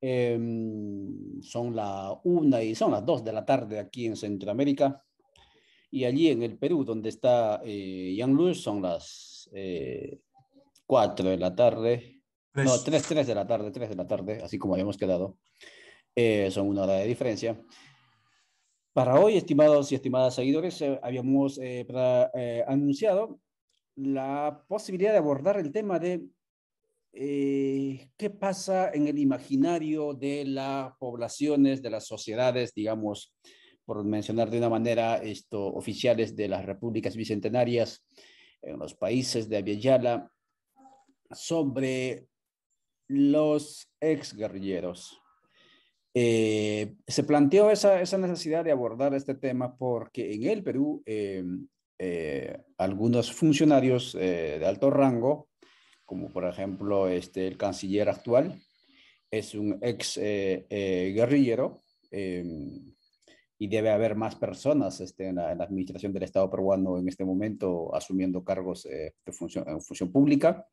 Em, son la una y son las dos de la tarde aquí en Centroamérica. Y allí en el Perú, donde está eh, Yang son las eh, de la tarde. No, tres, tres de la tarde, tres de la tarde, así como habíamos quedado. Eh, son una hora de diferencia. Para hoy, estimados y estimadas seguidores, eh, habíamos eh, anunciado la posibilidad de abordar el tema de eh, qué pasa en el imaginario de las poblaciones, de las sociedades, digamos, por mencionar de una manera, esto, oficiales de las repúblicas bicentenarias en los países de Avellala, sobre los exguerrilleros. Eh, se planteó esa, necesidad de abordar este tema porque en el Perú eh, eh, algunos funcionarios de alto rango como por ejemplo este, el canciller actual, es un ex eh, eh, guerrillero em, y debe haber más personas este, en, la, administración del Estado peruano en este momento asumiendo cargos eh, de función, en función pública.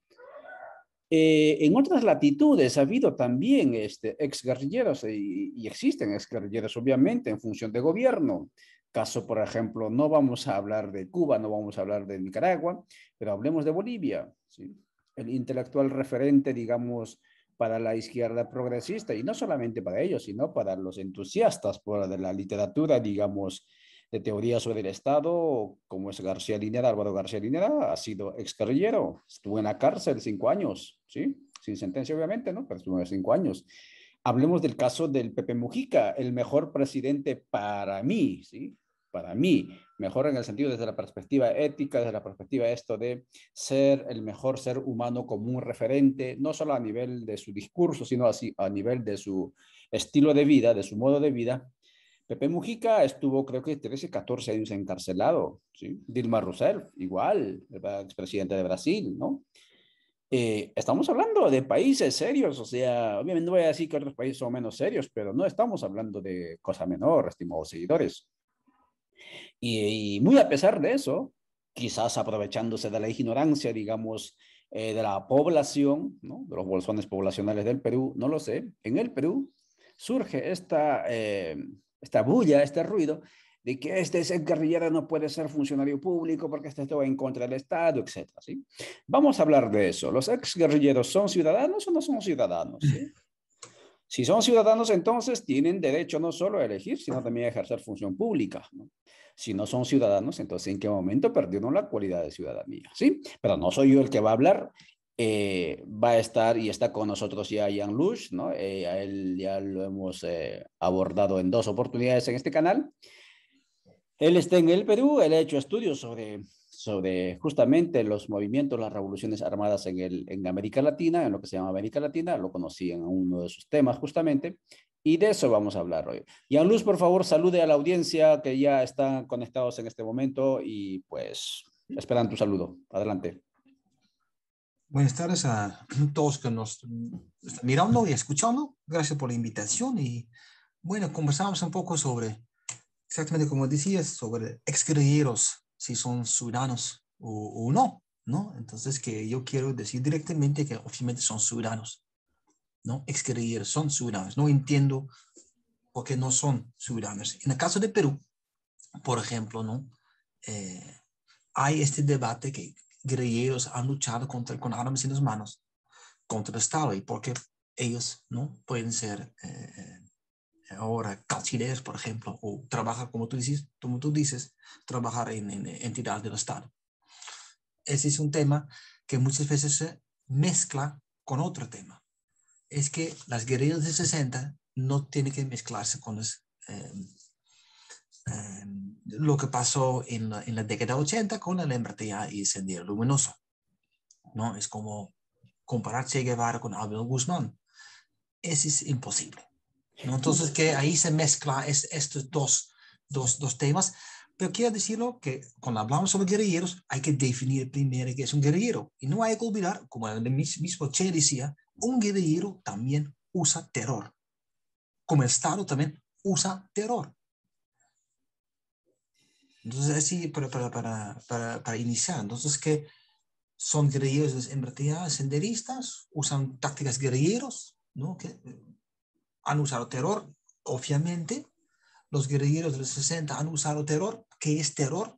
en otras latitudes ha habido también este, ex guerrilleros y, y existen ex guerrilleros obviamente en función de gobierno caso, por ejemplo, no vamos a hablar de Cuba, no vamos a hablar de Nicaragua, pero hablemos de Bolivia. ¿sí? el intelectual referente, digamos, para la izquierda progresista, y no solamente para ellos, sino para los entusiastas por de la literatura, digamos, de teoría sobre el Estado, como es García Linera, Álvaro García Linera, ha sido ex estuvo en la cárcel cinco años, ¿sí? Sin sentencia, obviamente, ¿no? Pero estuvo cinco años. Hablemos del caso del Pepe Mujica, el mejor presidente para mí, ¿sí? para mí, mejor en el sentido desde la perspectiva ética, desde la perspectiva esto de ser el mejor ser humano como un referente, no solo a nivel de su discurso, sino así a nivel de su estilo de vida, de su modo de vida. Pepe Mujica estuvo creo que 13, 14 años encarcelado, Dilma Rousseff, igual, expresidente de Brasil, ¿no? Eh, estamos hablando de países serios, o sea, obviamente no voy a decir que otros países son menos serios, pero no estamos hablando de cosa menor, estimados seguidores. Y, muy a pesar de eso, quizás aprovechándose de la ignorancia, digamos, eh, de la población, ¿no? de los bolsones poblacionales del Perú, no lo sé, en el Perú surge esta, eh, esta bulla, este ruido de que este ex no puede ser funcionario público porque este está en contra del Estado, etc. ¿sí? Vamos a hablar de eso. ¿Los ex guerrilleros son ciudadanos o no son ciudadanos? ¿sí? Si son ciudadanos, entonces tienen derecho no solo a elegir, sino también a ejercer función pública. Si no son ciudadanos, entonces ¿en qué momento perdieron la cualidad de ciudadanía? ¿sí? Pero no soy yo el que va a hablar. Eh, va a estar y está con nosotros ya Jan Lush, ¿no? Eh, a él ya lo hemos eh, abordado en dos oportunidades en este canal. Él está en el Perú, él ha hecho estudios sobre sobre justamente los movimientos, las revoluciones armadas en, el, en América Latina, en lo que se llama América Latina, lo conocí en uno de sus temas justamente, y de eso vamos a hablar hoy. a Luz, por favor, salude a la audiencia que ya están conectados en este momento y pues esperan tu saludo. Adelante. Buenas tardes a todos que nos están mirando y escuchando. Gracias por la invitación y bueno, conversamos un poco sobre, exactamente como decías, sobre ex si son ciudadanos o, no, ¿no? Entonces, que yo quiero decir directamente que obviamente son ciudadanos, ¿no? ex Ex-guerrilleros son ciudadanos. No entiendo por qué no son ciudadanos. En el caso de Perú, por ejemplo, ¿no? Eh, hay este debate que guerrilleros han luchado contra, con armas en las manos contra el Estado y porque ellos, ¿no? Pueden ser... Eh, ahora calcideos, por ejemplo, o trabajar, como tú dices, como tú dices trabajar en, en entidades del Estado. Ese es un tema que muchas veces se mezcla con otro tema. Es que las guerrillas de 60 no tienen que mezclarse con em, em, lo que pasó en la, en la década 80 con el MRTA y Sendero Luminoso. ¿no? Es como comparar Che Guevara con Abel Guzmán. Eso es imposible. Entonces, que ahí se mezcla estos dos, dos, dos temas. Pero quiero decirlo que cuando hablamos sobre guerrilleros, hay que definir primero qué es un guerrillero. Y no hay que olvidar, como el mismo Che decía, un guerrillero también usa terror. Como el Estado también usa terror. Entonces, así para, para, para, para, iniciar. Entonces, que son guerrilleros en realidad senderistas, usan tácticas guerrilleros, ¿no? Que han usado terror, obviamente. Los guerrilleros de los 60 han usado terror, que es terror,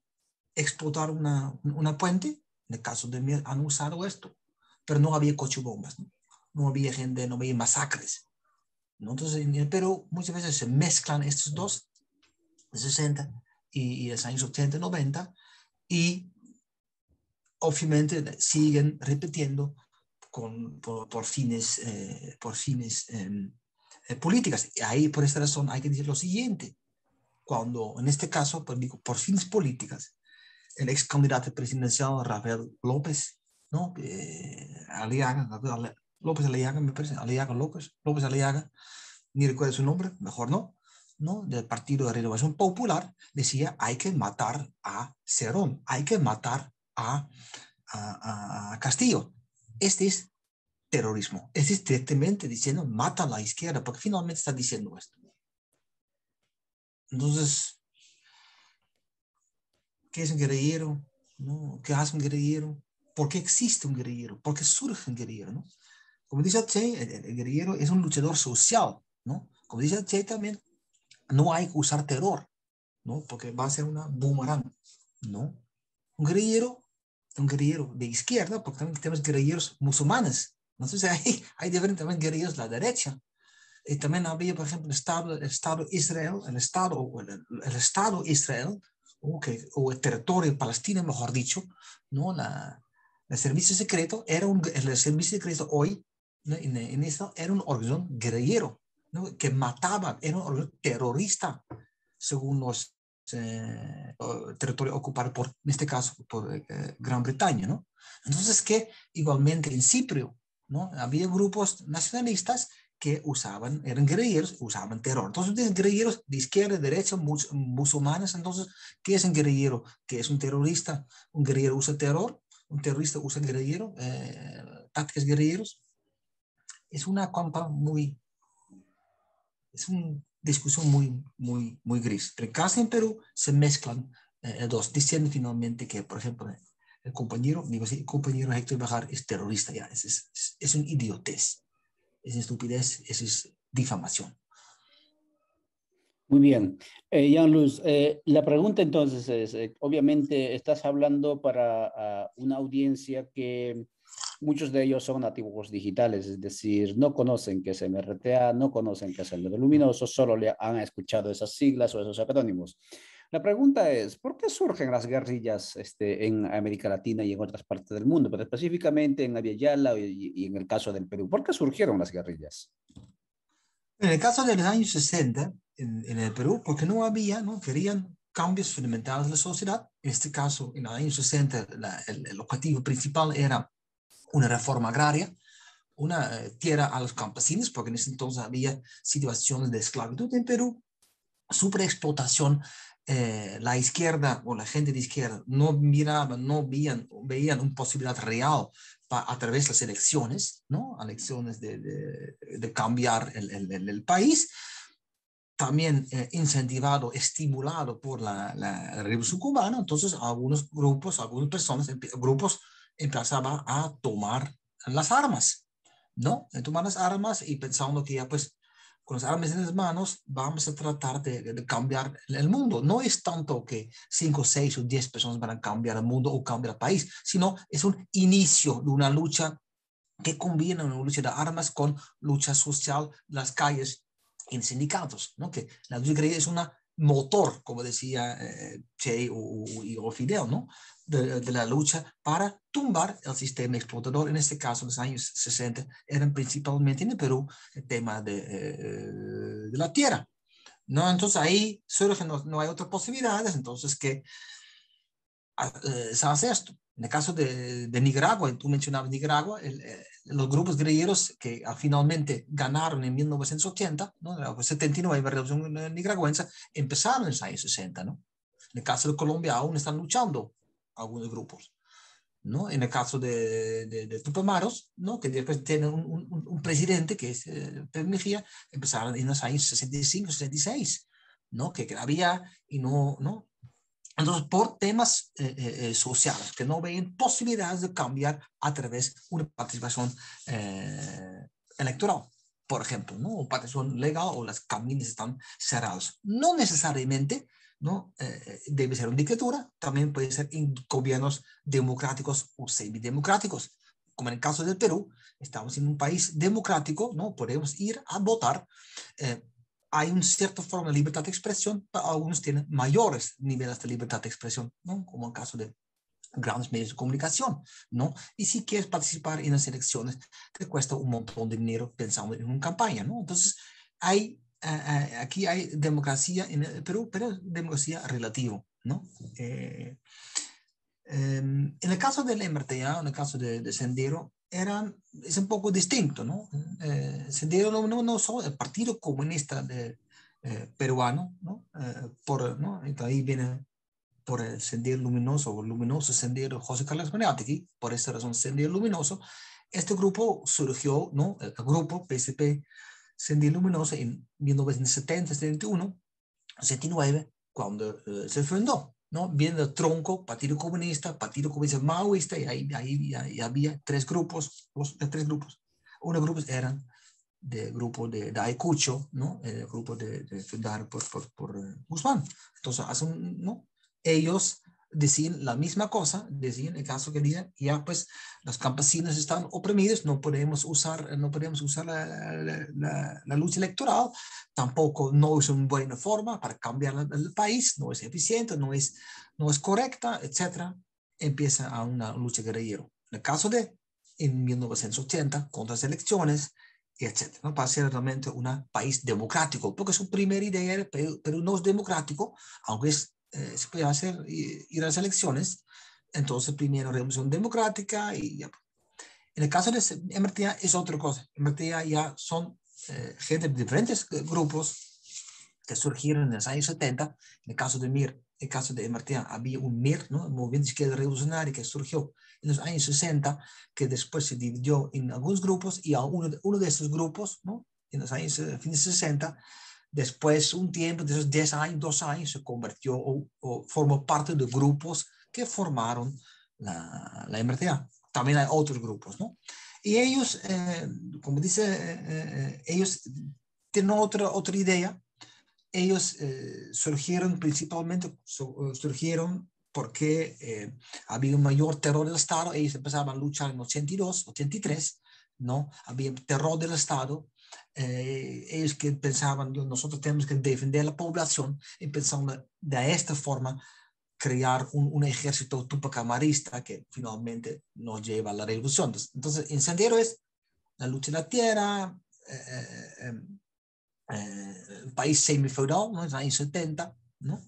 explotar una, puente. En el caso de Mier, han usado esto, pero no había coche bombas, no había gente, no había masacres. ¿no? Entonces, muchas veces se mezclan estos dos, los 60 y, y los años 80, 90, y obviamente siguen repitiendo con, por, fines, eh, por em, eh, políticas. Y ahí, por esta razón, hay que decir lo siguiente. Cuando, en este caso, por, pues, digo, por fines políticas, el ex candidato presidencial Rafael López, ¿no? Eh, Aliaga, López Aliaga, me parece, Aliaga López, López Aliaga, ni recuerdo su nombre, mejor no, ¿no? Del Partido de Renovación Popular, decía, hay que matar a Cerón, hay que matar a, a, a Castillo. Este es terrorismo, es directamente diciendo mata a la izquierda, porque finalmente está diciendo esto. Entonces, ¿qué es un guerrillero? ¿No? ¿Qué hace un guerrillero? ¿Por qué existe un guerrillero? ¿Por qué surge un guerrillero? Como dice Che, el, guerrillero es un luchador social. ¿no? Como dice Che también, no hay que usar terror, ¿no? porque va a ser una boomerang. ¿no? Un guerrillero un guerrillero de izquierda, porque también tenemos guerrilleros musulmanes, entonces hay, hay diferentes también guerrillas de la derecha. Y también había, por ejemplo, el Estado, el Estado Israel, el Estado, el, el Estado Israel, o, que, o, el territorio palestino, mejor dicho, ¿no? La, el servicio secreto era un, el servicio secreto hoy en, en, Israel era un organización guerrillero, ¿no? que mataba, era un terrorista, según los eh, territorios ocupados por, en este caso, por eh, Gran Bretaña, ¿no? Entonces, que igualmente en Ciprio, había grupos nacionalistas que usaban, eran guerrilleros, usaban terror. Entonces, guerrilleros de izquierda, de derecha, musulmanes. Entonces, ¿qué es un guerrillero? ¿Qué es un terrorista? ¿Un guerrillero usa terror? ¿Un terrorista usa guerrillero? Eh, ¿Tácticas guerrilleros? Es una compa muy... Es una discusión muy, muy, muy gris. En casi en Perú se mezclan eh, dos, diciendo finalmente que, por ejemplo, el compañero, digo compañero Héctor Bajar es terrorista, ya, es, es, un idiotez, es estupidez, es, es difamación. Muy bien. Eh, Jean-Luz, eh, la pregunta entonces es, eh, obviamente estás hablando para una audiencia que muchos de ellos son nativos digitales, es decir, no conocen qué es MRTA, no conocen qué es el luminoso, solo le han escuchado esas siglas o esos acrónimos. La pregunta es, ¿por qué surgen las guerrillas este, en América Latina y en otras partes del mundo, pero específicamente en Aviala y, y, en el caso del Perú? ¿Por qué surgieron las guerrillas? En el caso de los años 60, en, el Perú, porque no había, no querían cambios fundamentales en la sociedad. En este caso, en los años 60, el, objetivo principal era una reforma agraria, una eh, tierra a los campesinos, porque en ese entonces había situaciones de esclavitud en Perú, superexplotación eh, la izquierda o la gente de izquierda no miraba no veían, veían una posibilidad real a través de las elecciones, ¿no? Elecciones de, de, cambiar el, el, país, también eh, incentivado, estimulado por la, la, revolución cubana, entonces algunos grupos, algunas personas, grupos empezaban a tomar las armas, ¿no? tomar las armas y pensando que ya pues con las armas en las manos vamos a tratar de, cambiar el mundo. No es tanto que cinco, seis o diez personas van a cambiar el mundo o cambiar el país, sino es un inicio de una lucha que combina una lucha de armas con lucha social, las calles en sindicatos, ¿no? que la lucha es una motor, como decía eh, Che o, Fidel, ¿no? De, la lucha para tumbar el sistema explotador. En este caso, en los años 60, eran principalmente en el Perú el tema de, eh, la tierra. ¿no? Entonces ahí solo no, no hay otras posibilidades, entonces que ah, eh, se hace esto. En el caso de, Nicaragua, tú mencionabas Nicaragua, eh, los grupos guerrilleros que ah, finalmente ganaron en 1980, ¿no? 79 la revolución nicaragüense, empezaron en los años 60. ¿no? En el caso de Colombia aún están luchando algunos grupos. ¿no? En el caso de, Tupamaros, ¿no? que después tienen un, presidente que es eh, Mejía, empezaron en los años 65, 66, ¿no? que, que había y no, ¿no? Entonces, por temas eh, eh, eh, sociales que no ven posibilidades de cambiar a través de una participación electoral, por ejemplo, ¿no? o participación legal o los caminos están cerrados. No necesariamente ¿no? debe ser una dictadura, también puede ser en gobiernos democráticos o semidemocráticos. Como en el caso del Perú, estamos en un país democrático, ¿no? podemos ir a votar hay una cierta forma de libertad de expresión, pero algunos tienen mayores niveles de libertad de expresión, ¿no? como el caso de grandes medios de comunicación, ¿no? Y si quieres participar en las elecciones, te cuesta un montón de dinero pensando en una campaña, ¿no? Entonces, hay, eh, eh, aquí hay democracia en el Perú, pero democracia relativa, ¿no? Eh, em, en el caso del MRTA, en el caso de, de Sendero, eran, es un poco distinto, ¿no? Eh, Sendero Luminoso, no, el Partido Comunista eh, Peruano, ¿no? Eh, por, ¿no? ahí viene por el Sendero Luminoso, o Luminoso Sendero José Carlos Mariátegui, por esa razón Sendero Luminoso. Este grupo surgió, ¿no? El grupo PSP Sendero Luminoso en 1970-71, 79, cuando eh, se fundó. ¿no? Viene tronco, Partido Comunista, Partido Comunista Maoísta, y ahí, ahí, había tres grupos, dos, eh, tres grupos. Uno de grupos eran del grupo de Daicucho, ¿no? El grupo de, de por, eh, Guzmán. Entonces, ¿no? Ellos decían la misma cosa, decían el caso que dicen, ya pues los campesinos están oprimidos, no podemos usar, no podemos usar la, la, la, lucha electoral, tampoco no es una buena forma para cambiar el país, no es eficiente, no es, no es correcta, etc. Empieza a una lucha guerrillera. En el caso de en 1980, contra las elecciones, etc. ¿no? Para ser realmente un país democrático, porque su primera idea era, pero, pero no es democrático, aunque es eh, se podía hacer, eh, ir a las elecciones. Entonces, primero revolución democrática y En el caso de MRTA es otra cosa. MRTA ya son eh, gente de diferentes grupos que surgieron en los años 70. En el caso de MIR, en el caso de MRTA, había un MIR, ¿no? el movimiento de izquierda revolucionario que surgió en los años 60, que después se dividió en algunos grupos y uno, uno de esos grupos, ¿no? en los años 60, Después, un tiempo, de esos 10 años, 2 años, se convirtió o, formó parte de grupos que formaron la, la MRTA. También hay otros grupos, ¿no? Y ellos, eh, como dice, eh, eh, ellos tienen otra, otra idea. Ellos surgieron principalmente, surgieron porque había un mayor terror del Estado. Ellos empezaban a luchar en 82, 83, ¿no? Había terror del Estado eh, ellos que pensaban, nosotros tenemos que defender la población y pensaban de esta forma crear un, un ejército tupacamarista que finalmente nos lleva a la revolución. Entonces, incendiario es la lucha de la tierra, un eh, eh, em, eh, país semifeudal, ¿no? en los años 70, ¿no?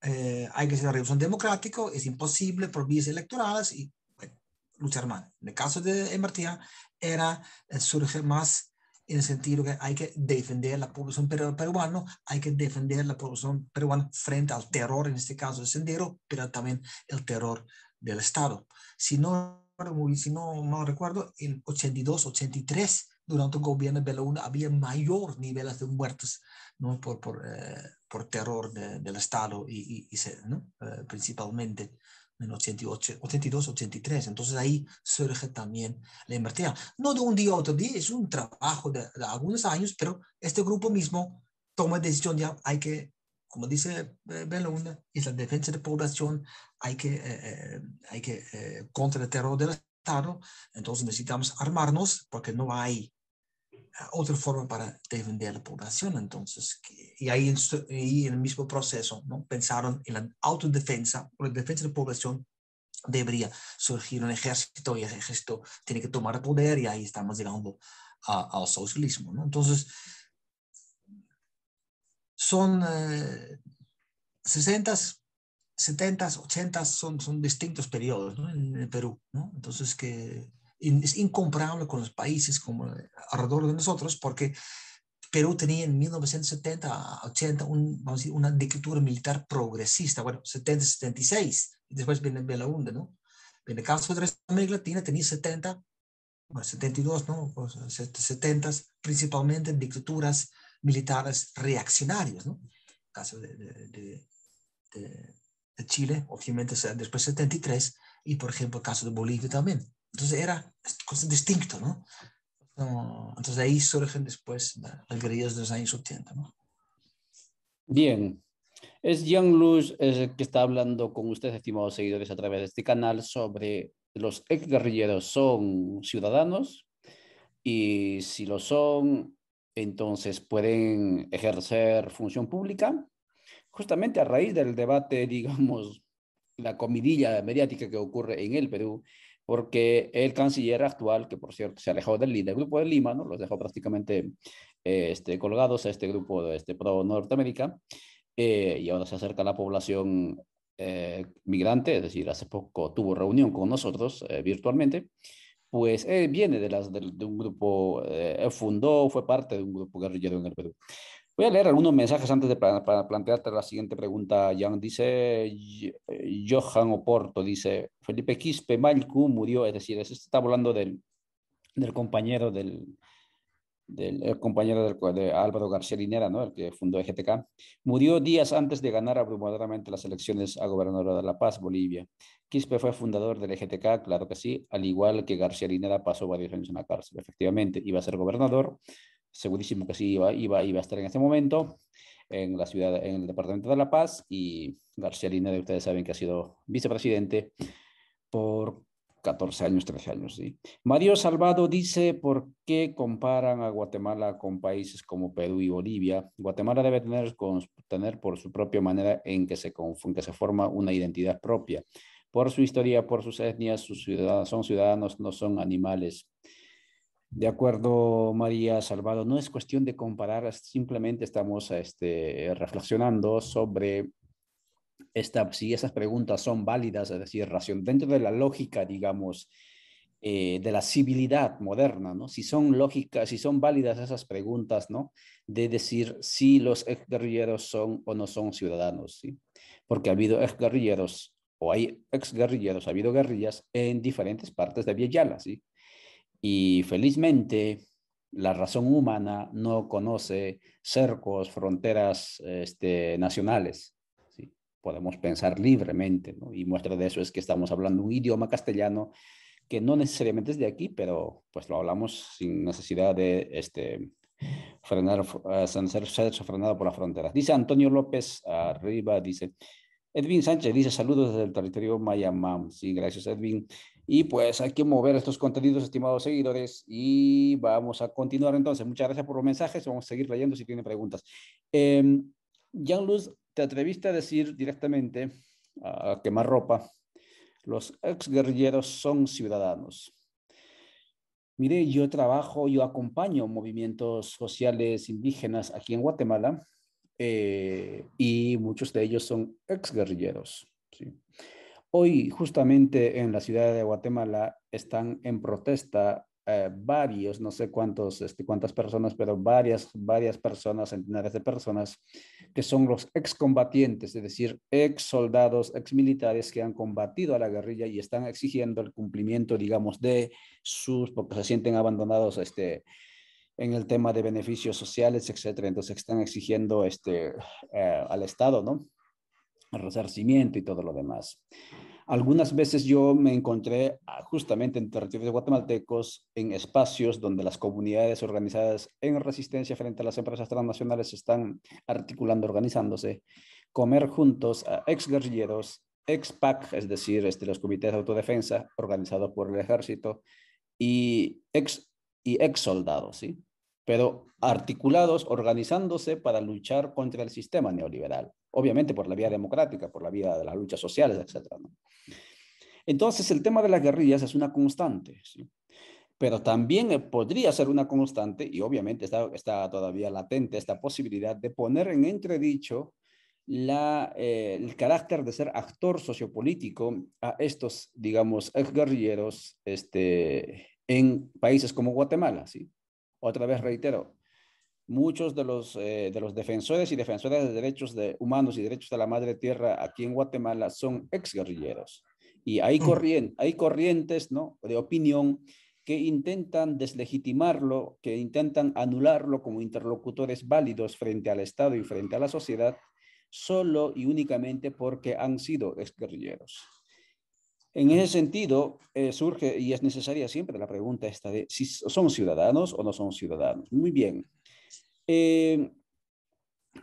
hay que hacer la revolución democrática, es imposible por vías electorales y bueno, lucha armada. En el caso de Martía era surge más en el sentido que hay que defender la población peruana, hay que defender la población peruana frente al terror, en este caso el sendero, pero también el terror del Estado. Si no, si no, no recuerdo, en 82, 83, durante el gobierno de Belaúna había mayor niveles de muertos ¿no? por, por, eh, por terror del Estado y, y, eh, principalmente en 88, 82, 83. Entonces ahí surge también la invertida. No de un día a otro día, es un trabajo de, algunos años, pero este grupo mismo toma decisión ya, hay que, como dice eh, Belón, es la defensa de población, hay que, eh, eh, hay que contra el terror del Estado, entonces necesitamos armarnos porque no hay otra forma para defender a la población. Entonces, y ahí en, en, el mismo proceso, ¿no? pensaron en la autodefensa o la defensa de la población debería surgir un ejército y el ejército tiene que tomar el poder y ahí estamos llegando al socialismo. ¿no? Entonces, son eh, 60, 70, 80, son, son distintos periodos ¿no? en, el Perú. ¿no? Entonces, que es incomparable con los países como eh, alrededor de nosotros porque Perú tenía en 1970 80 una dictadura militar progresista, bueno, 70-76, después viene, Belaunde, la ¿no? En el caso de América Latina tenía 70, bueno, 72, ¿no? 70 pues, principalmente dictaduras militares reaccionarias, ¿no? En el caso de, de Chile, obviamente después 73, y por ejemplo el caso de Bolivia también. Entonces era distinto, ¿no? Entonces de ahí surgen después las guerrillas de los años 80, ¿no? Bien. Es Jean Luz el que está hablando con ustedes, estimados seguidores, a través de este canal sobre los ex guerrilleros son ciudadanos y si lo son, entonces pueden ejercer función pública. Justamente a raíz del debate, digamos, la comidilla mediática que ocurre en el Perú porque el canciller actual, que por cierto se alejó del, grupo de Lima, ¿no? los dejó prácticamente eh, este, colgados a este grupo de este, pro Norteamérica, eh, y ahora se acerca a la población eh, migrante, es decir, hace poco tuvo reunión con nosotros virtualmente, pues él viene de, las, de, un grupo, fundó, fue parte de un grupo guerrillero en el Perú. Voy a leer algunos mensajes antes de plantearte la siguiente pregunta, Jan. Dice eh, Johan Oporto, dice Felipe Quispe Malcu murió, es decir, está hablando del, compañero del, del compañero de Álvaro García Linera, ¿no? el que fundó EGTK, murió días antes de ganar abrumadoramente las elecciones a gobernador de La Paz, Bolivia. Quispe fue fundador del EGTK, claro que sí, al igual que García Linera pasó varios años en la cárcel, efectivamente, iba a ser gobernador, segurísimo que sí iba, iba, iba a estar en ese momento en la ciudad, en el departamento de La Paz y García de ustedes saben que ha sido vicepresidente por 14 años, 13 años. ¿sí? Mario Salvado dice, ¿por qué comparan a Guatemala con países como Perú y Bolivia? Guatemala debe tener, tener por su propia manera en que, se, que se forma una identidad propia. Por su historia, por sus etnias, sus son ciudadanos, no son animales. De acuerdo, María Salvado, no es cuestión de comparar, simplemente estamos este, reflexionando sobre esta, si esas preguntas son válidas, es decir, ración, dentro de la lógica, digamos, eh, de la civilidad moderna, ¿no? Si son lógicas, si son válidas esas preguntas, ¿no? De decir si los exguerrilleros son o no son ciudadanos, ¿sí? Porque ha habido exguerrilleros o hay exguerrilleros, ha habido guerrillas en diferentes partes de Villala, ¿sí? Y felizmente la razón humana no conoce cercos, fronteras este, nacionales. Podemos pensar libremente, Y muestra de eso es que estamos hablando un idioma castellano que no necesariamente es de aquí, pero pues lo hablamos sin necesidad de este, frenar, ser, ser frenado por las fronteras. Dice Antonio López arriba, dice, Edwin Sánchez dice saludos desde el territorio Mayamam. Sí, gracias Edwin. Y pues hay que mover estos contenidos, estimados seguidores, y vamos a continuar entonces. Muchas gracias por los mensajes, vamos a seguir leyendo si tienen preguntas. Eh, em, Jean-Luz, te atreviste a decir directamente a quemar ropa, los guerrilleros son ciudadanos. Mire, yo trabajo, yo acompaño movimientos sociales indígenas aquí en Guatemala eh, y muchos de ellos son exguerrilleros. ¿sí? Hoy justamente en la ciudad de Guatemala están en protesta eh, varios, no sé cuántos, este, cuántas personas, pero varias, varias personas, centenares de personas, que son los excombatientes, es decir, ex soldados, que han combatido a la guerrilla y están exigiendo el cumplimiento, digamos, de sus, porque se sienten abandonados este, en el tema de beneficios sociales, etcétera. Entonces están exigiendo este, eh, al Estado, ¿no? resarcimiento y todo lo demás. Algunas veces yo me encontré ah, justamente en territorios guatemaltecos, en espacios donde las comunidades organizadas en resistencia frente a las empresas transnacionales están articulando, organizándose, comer juntos a ex guerrilleros, ex PAC, es decir, este, los comités de autodefensa organizados por el ejército, y ex, y ex soldados, ¿sí? pero articulados, organizándose para luchar contra el sistema neoliberal, obviamente por la vía democrática, por la vía de las luchas sociales, etc. Entonces, el tema de las guerrillas es una constante, pero también eh, podría ser una constante, y obviamente está, todavía latente esta posibilidad de poner en entredicho eh, el carácter de ser actor sociopolítico a estos, digamos, guerrilleros, este, en países como Guatemala, ¿sí? Otra vez reitero, muchos eh, de los, defensores y defensoras de derechos de humanos y derechos de la madre tierra aquí en Guatemala son exguerrilleros. Y mm. hay, corrientes ¿no? de opinión que intentan deslegitimarlo, que intentan anularlo como interlocutores válidos frente al Estado y frente a la sociedad, solo y únicamente porque han sido exguerrilleros. En ese sentido, eh, surge y es necesaria siempre la pregunta esta de si son ciudadanos o no son ciudadanos. Muy bien. Em,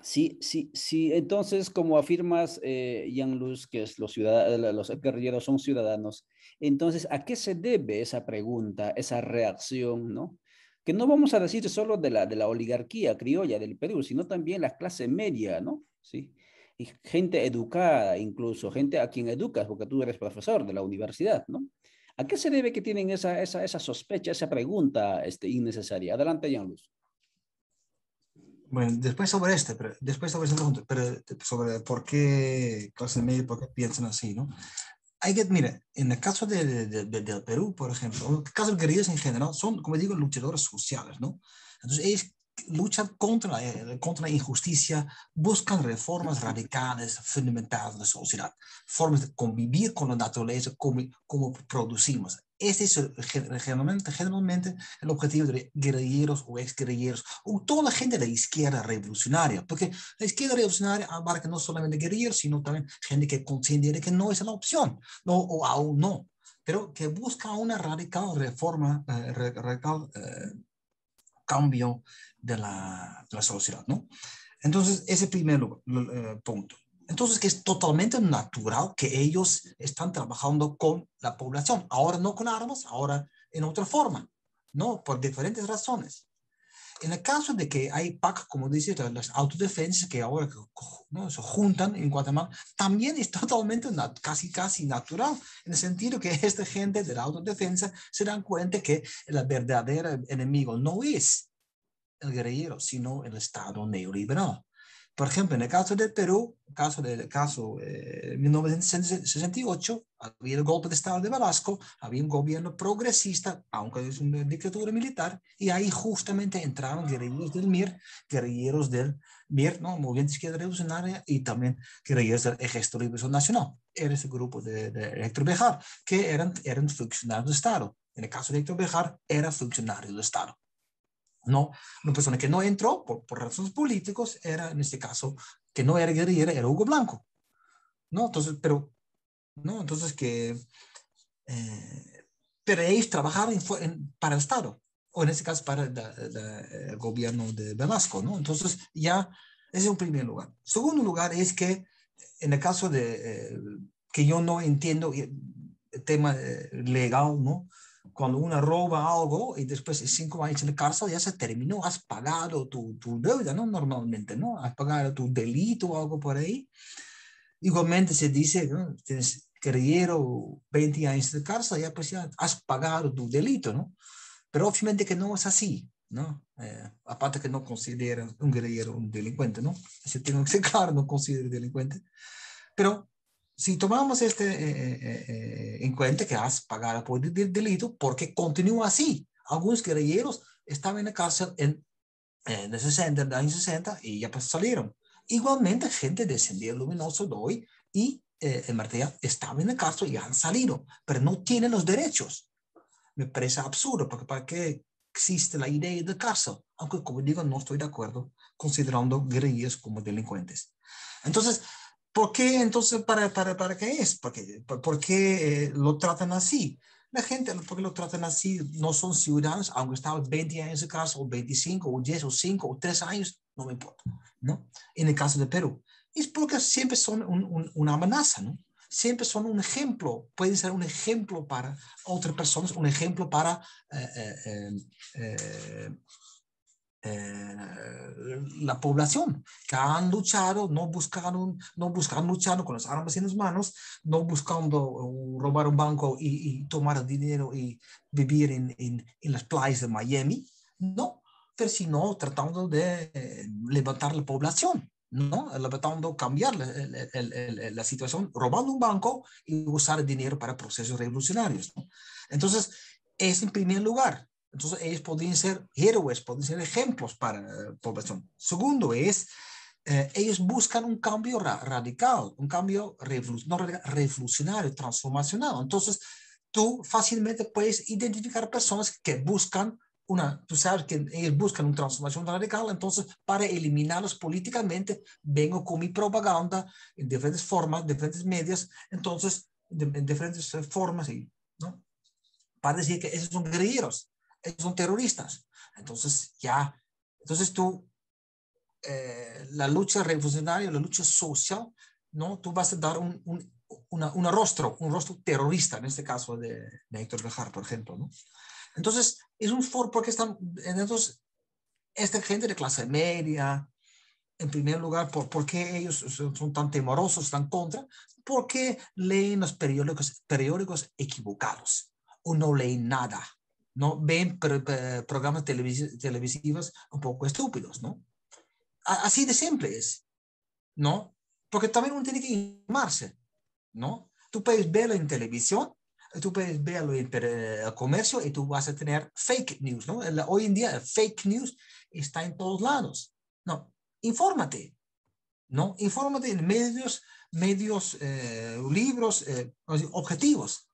sí, sí, sí. Entonces, como afirmas, eh, Jan Luz, que los, los guerrilleros son ciudadanos, entonces, ¿a qué se debe esa pregunta, esa reacción, no? Que no vamos a decir solo de la, de la oligarquía criolla del Perú, sino también la clase media, ¿no? Sí gente educada incluso, gente a quien educas, porque tú eres profesor de la universidad, ¿no? ¿A qué se debe que tienen esa, esa, esa sospecha, esa pregunta este, innecesaria? Adelante, Jean-Luz. Bueno, después sobre este, pero, después sobre pero sobre por qué clase media, por qué piensan así, ¿no? Hay que, mira, en el caso de, del Perú, por ejemplo, el caso de en general, son, como digo, luchadores sociales, ¿no? Entonces ellos luchan contra, eh, contra la injusticia, buscan reformas radicales, fundamentales de la sociedad, formas de convivir con la naturaleza, como, como producimos. ese es generalmente, el objetivo de guerrilleros o exguerrilleros, o toda la gente de la izquierda revolucionaria, porque la izquierda revolucionaria abarca no solamente guerrilleros, sino también gente que considera que no es la opción, no, o aún no, pero que busca una radical reforma, eh, radical eh, cambio de la, sociedad, ¿no? Entonces, ese primer eh, punto. Entonces, que es totalmente natural que ellos están trabajando con la población. Ahora no con armas, ahora en otra forma, ¿no? Por diferentes razones. En el caso de que hay PAC, como dice, las autodefensas que ahora se juntan en Guatemala, también es totalmente casi, casi natural, en el sentido que esta gente de la autodefensa se dan cuenta que el verdadero enemigo no es el guerrillero, sino el Estado neoliberal. Por ejemplo, en el caso de Perú, el caso del caso 1968, eh, había el golpe de Estado de Velasco, había un gobierno progresista, aunque es una dictadura militar, y ahí justamente entraron guerrilleros del MIR, guerrilleros del MIR, ¿no? Movimiento Izquierda Revolucionaria, y también guerrilleros del Ejército Liberación Nacional. Era ese grupo de, de Bejar, que eran, eran funcionarios del Estado. En el caso de Héctor Bejar, era funcionario del Estado. ¿no? Una persona que no entró por, por razones políticas era, en este caso, que no era guerrillera, era Hugo Blanco, ¿no? Entonces, pero, ¿no? Entonces que, eh, pero ellos para el Estado, o en este caso para el gobierno de Velasco, ¿no? Entonces ya, ese es un primer lugar. Segundo lugar es que, en el caso de, eh, que yo no entiendo el tema eh, legal, ¿no? cuando uno roba algo y después de cinco años en la cárcel ya se terminó, has pagado tu, tu deuda, ¿no? Normalmente, ¿no? Has pagado tu delito o algo por ahí. Igualmente se dice, ¿no? Tienes guerrillero 20 años de cárcel, ya pues ya has pagado tu delito, ¿no? Pero obviamente que no es así, ¿no? Eh, aparte que no consideran un guerrillero un delincuente, ¿no? Se tiene que ser claro, no considera delincuente. Pero si tomamos este eh, eh, eh que has pagado por el delito, porque continúa así. Algunos guerrilleros estaban en la cárcel en, en 60, en años 60 y ya pues salieron. Igualmente, gente de Sendero Luminoso de hoy y en eh, estaban en la cárcel y han salido, pero no tienen los derechos. Me parece absurdo, porque ¿para qué existe la idea de cárcel? Aunque, como digo, no estoy de acuerdo considerando guerrillas como delincuentes. Entonces, ¿Por qué entonces, para, para, qué es? ¿Por qué, por, eh, qué lo tratan así? La gente, ¿por qué lo tratan así? No son ciudadanos, aunque estaban 20 años en casa, o 25, o 10, o 5, o 3 años, no me importa, ¿no? En el caso de Perú. Es porque siempre son una amenaza, ¿no? Siempre son un ejemplo, pueden ser un ejemplo para otras personas, un ejemplo para eh, eh, eh, la población, que han luchado, no buscaron, no luchando con las armas en las manos, no buscando uh, robar un banco y, y tomar dinero y vivir en, en, las playas de Miami, no, pero sino tratando de eh, levantar la población. ¿no? Tratando cambiar la, situación, robando un banco y usar el dinero para procesos revolucionarios. Entonces, es en primer lugar, entonces, ellos podrían ser héroes, podrían ser ejemplos para la eh, población. Segundo es, eh, ellos buscan un cambio radical, un cambio revolucionario, transformacional. Entonces, tú fácilmente puedes identificar personas que buscan una, tú sabes que ellos buscan una transformación radical, entonces para eliminarlos políticamente, vengo con mi propaganda en diferentes formas, diferentes medios, entonces, en diferentes formas, ¿no? Para decir que esos son guerrilleros, son terroristas. Entonces, ya, entonces tú, eh, la lucha revolucionaria, la lucha social, ¿no? Tú vas a dar un, una, rostro, un rostro terrorista, en este caso de, de Héctor Bejar, por ejemplo, ¿no? Entonces, es un foro porque están, entonces, esta gente de clase media, en primer lugar, por, por, qué ellos son tan temorosos, tan contra, porque leen los periódicos, periódicos equivocados o no leen nada. ¿no? Ven eh, programas televisivos un poco estúpidos, ¿no? Así de simple es, ¿no? Porque también uno tiene que informarse, ¿no? Tú puedes verlo en televisión, tú puedes verlo en eh, comercio y tú vas a tener fake news, ¿no? Hoy en día fake news está en todos lados, ¿no? Infórmate, ¿no? Infórmate en medios, medios, eh, libros, eh, objetivos,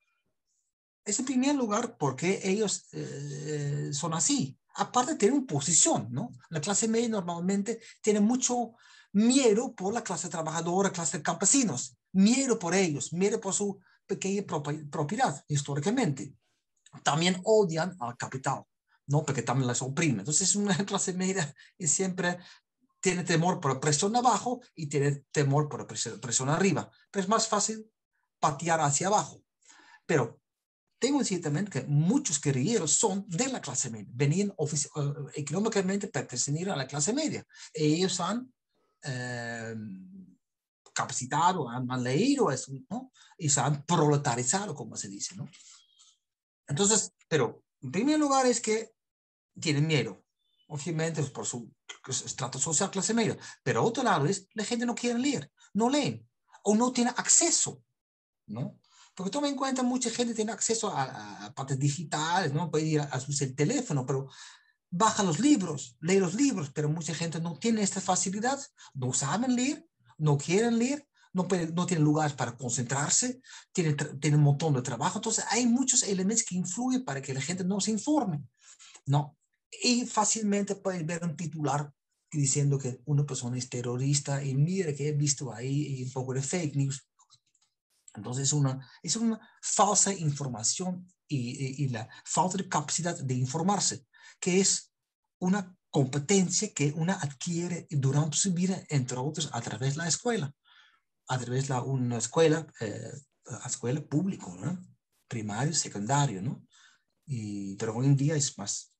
es en primer lugar porque ellos eh, eh, son así. Aparte tienen posición, ¿no? La clase media normalmente tiene mucho miedo por la clase trabajadora, clase de campesinos, miedo por ellos, miedo por su pequeña propiedad históricamente. También odian al capital, ¿no? Porque también les oprime. Entonces una clase media y siempre tiene temor por la presión abajo y tiene temor por la presión, presión arriba. Pero es más fácil patear hacia abajo. Pero tengo ciertamente que muchos guerrilleros son de la clase media, venían eh, económicamente económicamente pertenecer a la clase media. Ellos han eh, capacitado, han, leído eso, ¿no? Y se han proletarizado, como se dice, ¿no? Entonces, pero en primer lugar es que tienen miedo, obviamente por su estrato social clase media, pero otro lado es la gente no quiere leer, no leen o no tiene acceso, ¿no? Porque toma en cuenta, mucha gente tiene acceso a, partes digitales, ¿no? Puede ir a, a su teléfono, pero baja los libros, lee los libros, pero mucha gente no tiene esta facilidad, no saben leer, no quieren leer, no, no tienen lugares para concentrarse, tienen, tienen, un montón de trabajo. Entonces hay muchos elementos que influyen para que la gente no se informe, ¿no? Y fácilmente pueden ver un titular diciendo que una persona es terrorista y mira que he visto ahí un poco de fake news. Entonces una, es una falsa información y, la falta de capacidad de informarse, que es una competencia que una adquiere durante su vida, entre otros, a través de la escuela, a través de una escuela, eh, escuela pública, ¿no? primario, secundario, ¿no? Y, pero hoy en día es, más,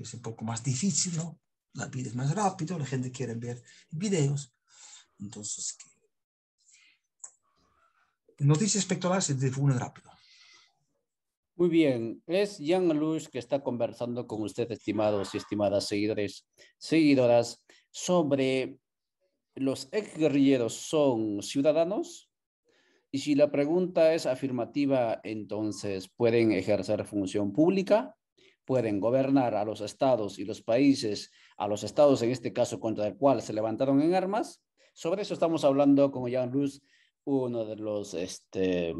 es, un poco más difícil, ¿no? La vida es más rápido, la gente quiere ver videos. Entonces, Noticias pectorales de Funes Rápido. Muy bien, es jean Luz que está conversando con usted, estimados y estimadas seguidores, seguidoras, sobre los ex guerrilleros son ciudadanos. Y si la pregunta es afirmativa, entonces pueden ejercer función pública, pueden gobernar a los estados y los países, a los estados en este caso contra el cual se levantaron en armas. Sobre eso estamos hablando con Jan Luz uno de los, este,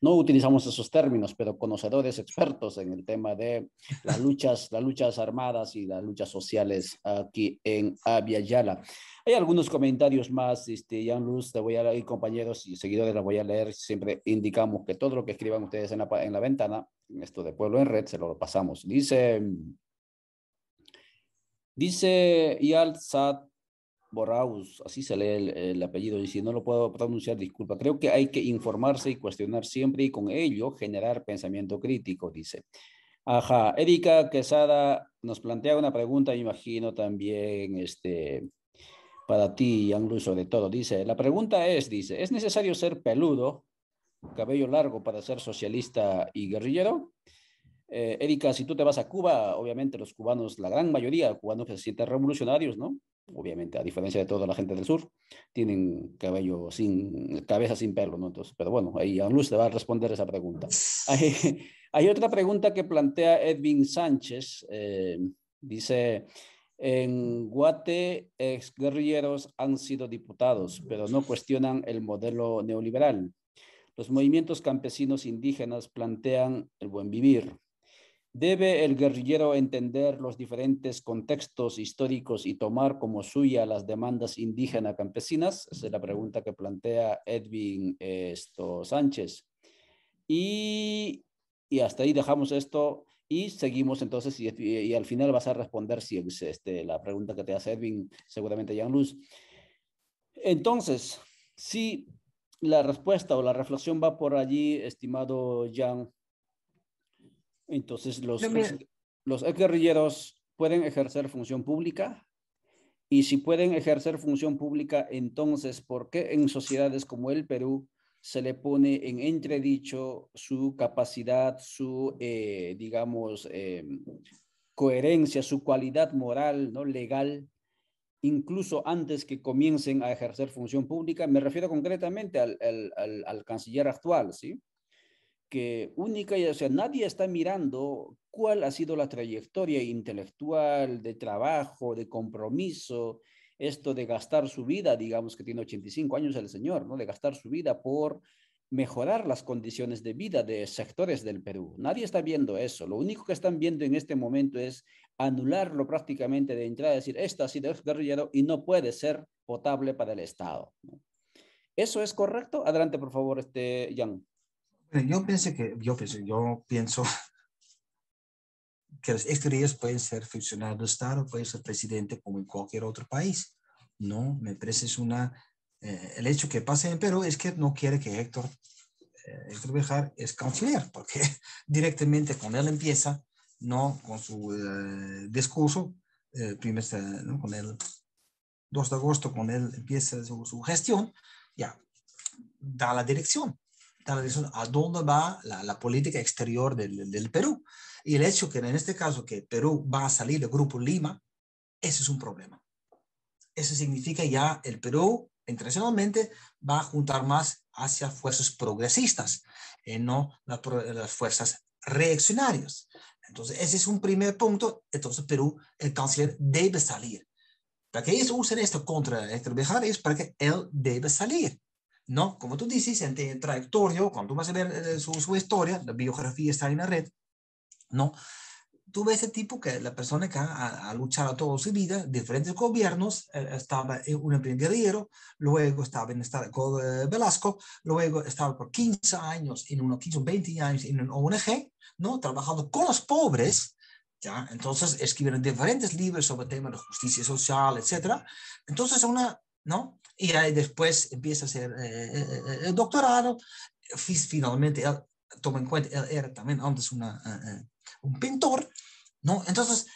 no utilizamos esos términos, pero conocedores expertos en el tema de las luchas, las luchas armadas y las luchas sociales aquí en Abya Yala. Hay algunos comentarios más, este, Jan Luz, te voy a leer, compañeros y seguidores, la voy a leer. Siempre indicamos que todo lo que escriban ustedes en la, ventana, esto de Pueblo en Red, se lo pasamos. Dice, dice Yal Borraus, así se lee el, apellido, y si no lo puedo pronunciar, disculpa. Creo que hay que informarse y cuestionar siempre y con ello generar pensamiento crítico, dice. Ajá, Erika Quesada nos plantea una pregunta, imagino también, este, para ti, y Luis, sobre todo. Dice, la pregunta es, dice, ¿es necesario ser peludo, cabello largo para ser socialista y guerrillero? Eh, Erika, si tú te vas a Cuba, obviamente los cubanos, la gran mayoría de cubanos que se sienten revolucionarios, ¿no? obviamente, a diferencia de toda la gente del sur, tienen cabello sin, cabeza sin pelo, ¿no? Entonces, pero bueno, ahí Luz te va a responder esa pregunta. Hay, otra pregunta que plantea Edwin Sánchez, eh, dice, en Guate, exguerrilleros han sido diputados, pero no cuestionan el modelo neoliberal. Los movimientos campesinos indígenas plantean el buen vivir, Debe el guerrillero entender los diferentes contextos históricos y tomar como suya las demandas indígenas campesinas? Esa es la pregunta que plantea Edwin esto, Sánchez. Y, hasta ahí dejamos esto y seguimos entonces y, al final vas a responder si es este, la pregunta que te hace Edwin, seguramente Jan Luz. Entonces, si la respuesta o la reflexión va por allí, estimado Jan, entonces, los, guerrilleros pueden ejercer función pública y si pueden ejercer función pública, entonces, ¿por qué en sociedades como el Perú se le pone en entredicho su capacidad, su, eh, digamos, em, coherencia, su cualidad moral, ¿no? legal, incluso antes que comiencen a ejercer función pública. Me refiero concretamente al canciller actual, ¿sí? que única y, o sea, nadie está mirando cuál ha sido la trayectoria intelectual, de trabajo, de compromiso, esto de gastar su vida, digamos que tiene 85 años el señor, ¿no? De gastar su vida por mejorar las condiciones de vida de sectores del Perú. Nadie está viendo eso. Lo único que están viendo en este momento es anularlo prácticamente de entrada, decir, esto ha sido guerrillero y no puede ser potable para el Estado. ¿Eso es correcto? Adelante, por favor, este, Yang. Yo pienso que, yo pienso, yo pienso que los extranjeros pueden ser funcionarios de Estado, pueden ser presidente como en cualquier otro país. No, me parece es una... Eh, el hecho que pase en Perú es que no quiere que Héctor, eh, Héctor es canciller, porque directamente con él empieza, no con su eh, discurso, eh, primer, con el 2 de agosto, con él empieza su, su gestión, ya da la dirección a dónde va la, política exterior del, Perú. Y el hecho que en este caso que Perú va a salir del Grupo Lima, ese es un problema. Eso significa ya el Perú internacionalmente va a juntar más hacia fuerzas progresistas, eh, no las fuerzas reaccionarias. Entonces, ese es un primer punto. Entonces, Perú, el canciller debe salir. Para que ellos usen esto contra Héctor Bejar es para que él debe salir. ¿no? Como tú dices, en trayectorio, cuando tú vas a ver eh, su, su, historia, la biografía está en la red, ¿no? Tú ves el tipo que la persona que ha, luchado toda su vida, diferentes gobiernos, eh, estaba en un guerrillero, luego estaba en estar eh, Velasco, luego estaba por 15 años, en unos 15 20 años en un ONG, ¿no? Trabajando con los pobres, ¿ya? Entonces escribieron diferentes libros sobre temas de justicia social, etcétera. Entonces, una, ¿no? y ahí después empieza a ser el eh, eh, eh, doctorado. Finalmente, él, toma en cuenta, él era también antes un pintor, ¿no? Entonces,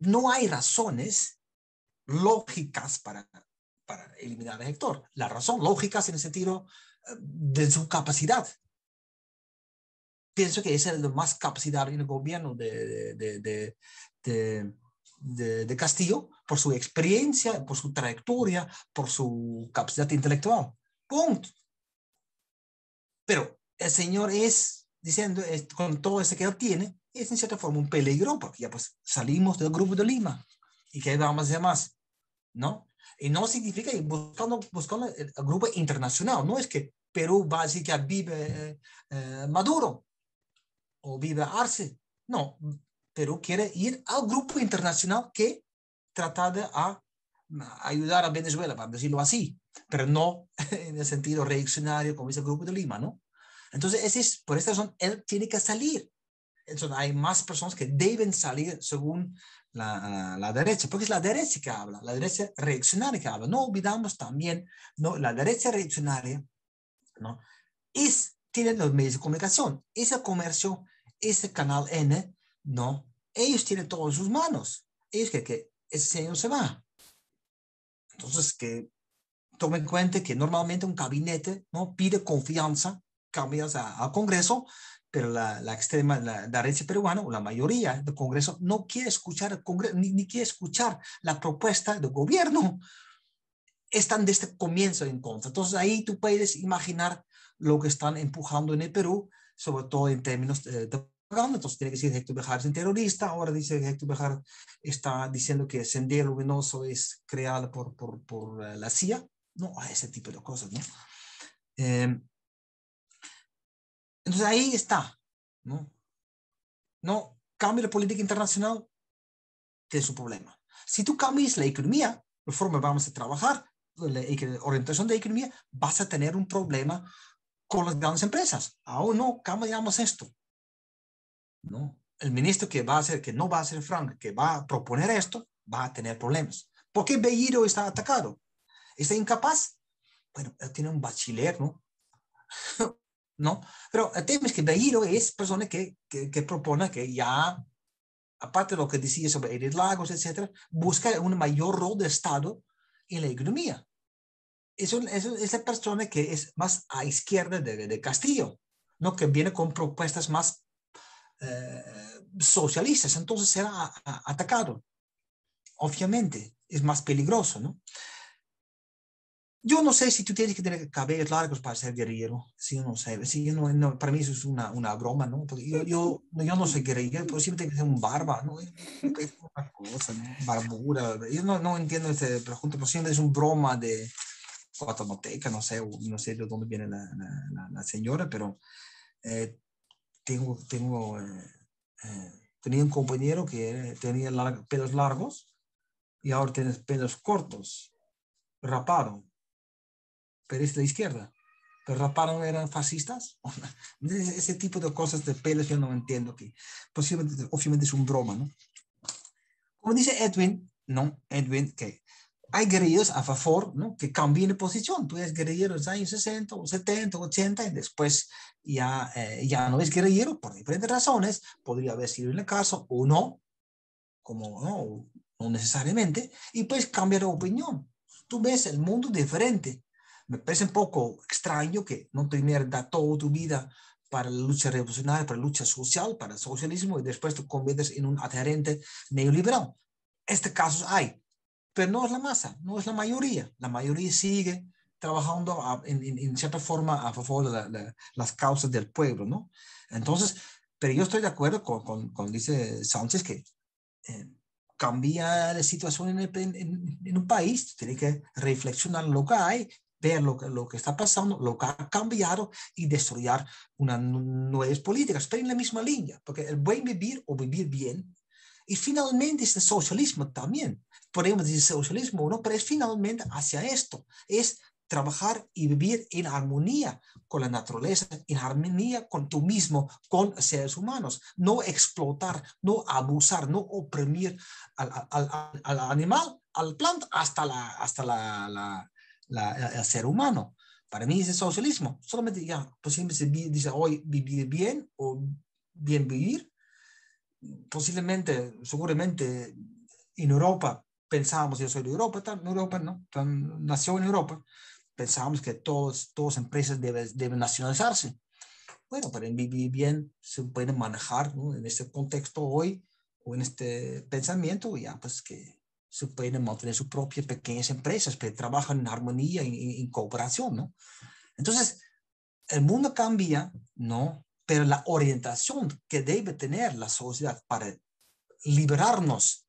no hay razones lógicas para, para eliminar a Héctor. La razón lógica es en el sentido de su capacidad. Pienso que es el más capacidad en el gobierno de, de de, Castillo por su experiencia, por su trayectoria, por su capacidad intelectual. Punto. Pero el señor es, diciendo, con todo ese que él tiene, es en cierta forma un peligro, porque ya pues salimos del grupo de Lima. ¿Y que vamos a hacer más? ¿No? Y no significa ir buscando, buscando el, grupo internacional. No es que Perú va a decir que vive eh, eh, Maduro o vive Arce. No, pero quiere ir al grupo internacional que trata de a, ah, ayudar a Venezuela, para decirlo así, pero no en el sentido reaccionario como dice el Grupo de Lima, ¿no? Entonces, ese por esta razón, él tiene que salir. Entonces, hay más personas que deben salir según la, la, derecha, porque es la derecha que habla, la derecha reaccionaria que habla. No olvidamos también, ¿no? la derecha reaccionaria, ¿no? Es, tiene los medios de comunicación, ese comercio, ese canal N, no, ellos tienen todo en sus manos. Ellos creen que ese señor se va. Entonces, que tomen en cuenta que normalmente un gabinete ¿no? pide confianza, cambias al Congreso, pero la, extrema, la, la peruana o la mayoría del Congreso no quiere escuchar, el Congreso, ni, quiere escuchar la propuesta del gobierno. Están desde el comienzo en contra. Entonces ahí tú puedes imaginar lo que están empujando en el Perú, sobre todo en términos eh, de entonces tiene que decir Héctor Bejar es un terrorista, ahora dice que Héctor Bejar está diciendo que Sendero Luminoso es creado por, por, por eh, la CIA, ¿no? ese tipo de cosas, em, entonces ahí está, ¿no? No, cambio la política internacional, tiene su problema. Si tú cambias la economía, la forma vamos a trabajar, la orientación de la economía, vas a tener un problema con las grandes empresas. Aún no cambiamos esto. ¿no? El ministro que va a ser, que no va a ser Frank, que va a proponer esto, va a tener problemas. ¿Por qué Bellido está atacado? ¿Está incapaz? Bueno, él tiene un bachiller, ¿no? ¿No? Pero el tema es que Bellido es persona que, que, propone que ya, aparte de lo que decía sobre Edith Lagos, etcétera, busca un mayor rol de Estado en la economía. Es, un, esa persona que es más a izquierda de, de Castillo, ¿no? Que viene con propuestas más eh, socialistas, entonces será atacado. Obviamente, es más peligroso, ¿no? Yo no sé si tú tienes que tener cabellos largos para ser guerrillero. Sí, no sé. no, para mí eso es una, una broma, ¿no? yo, yo, yo, no soy guerrillero, pero siempre tengo que ser un barba, ¿no? Es cosa, ¿no? barbura. Yo no, no entiendo este pregunta, pero siempre es un broma de guatemalteca, no sé, no sé de dónde viene la, la, señora, pero eh, tengo, tengo, eh, eh, tenía un compañero que tenía pelos largos y ahora tienes pelos cortos, raparon, pero es de la izquierda. Pero raparon eran fascistas. Ese tipo de cosas de pelos yo no entiendo. Que posiblemente, obviamente es un broma, ¿no? Como dice Edwin, no, Edwin, qué hay guerrilleros a favor, ¿no? Que cambien de posición. Tú eres guerrillero en los años 60 70 80 y después ya, eh, ya no es guerrillero por diferentes razones. Podría haber sido en el caso o no, como no, no necesariamente, y puedes cambiar de opinión. Tú ves el mundo diferente. Me parece un poco extraño que no primero da toda tu vida para la lucha revolucionaria, para la lucha social, para el socialismo y después te conviertes en un adherente neoliberal. Este caso hay pero no es la masa, no es la mayoría. La mayoría sigue trabajando en, cierta forma a favor de las causas del pueblo, ¿no? Entonces, pero yo estoy de acuerdo con, con, con dice Sánchez, que eh, cambia la situación en, un país, tiene que reflexionar lo que hay, ver lo que, lo que está pasando, lo que ha cambiado y desarrollar unas nuevas políticas, pero en la misma línea, porque el buen vivir o vivir bien y finalmente es el socialismo también, podemos decir socialismo o no, pero es finalmente hacia esto, es trabajar y vivir en armonía con la naturaleza, en armonía con tú mismo, con seres humanos, no explotar, no abusar, no oprimir al, al, al animal, al planta, hasta, la, hasta la, el ser humano. Para mí es el socialismo. Solamente ya, pues siempre se dice hoy vivir bien o bien vivir, posiblemente, seguramente en Europa pensábamos, yo soy de Europa, en Europa no, tan, nació en Europa, pensábamos que todos, todas las empresas deben, nacionalizarse. Bueno, para vivir bien se pueden manejar en este contexto hoy o en este pensamiento, ya pues que se pueden mantener sus propias pequeñas empresas, que trabajan en armonía, y en cooperación, ¿no? Entonces, el mundo cambia, ¿no? pero la orientación que debe tener la sociedad para liberarnos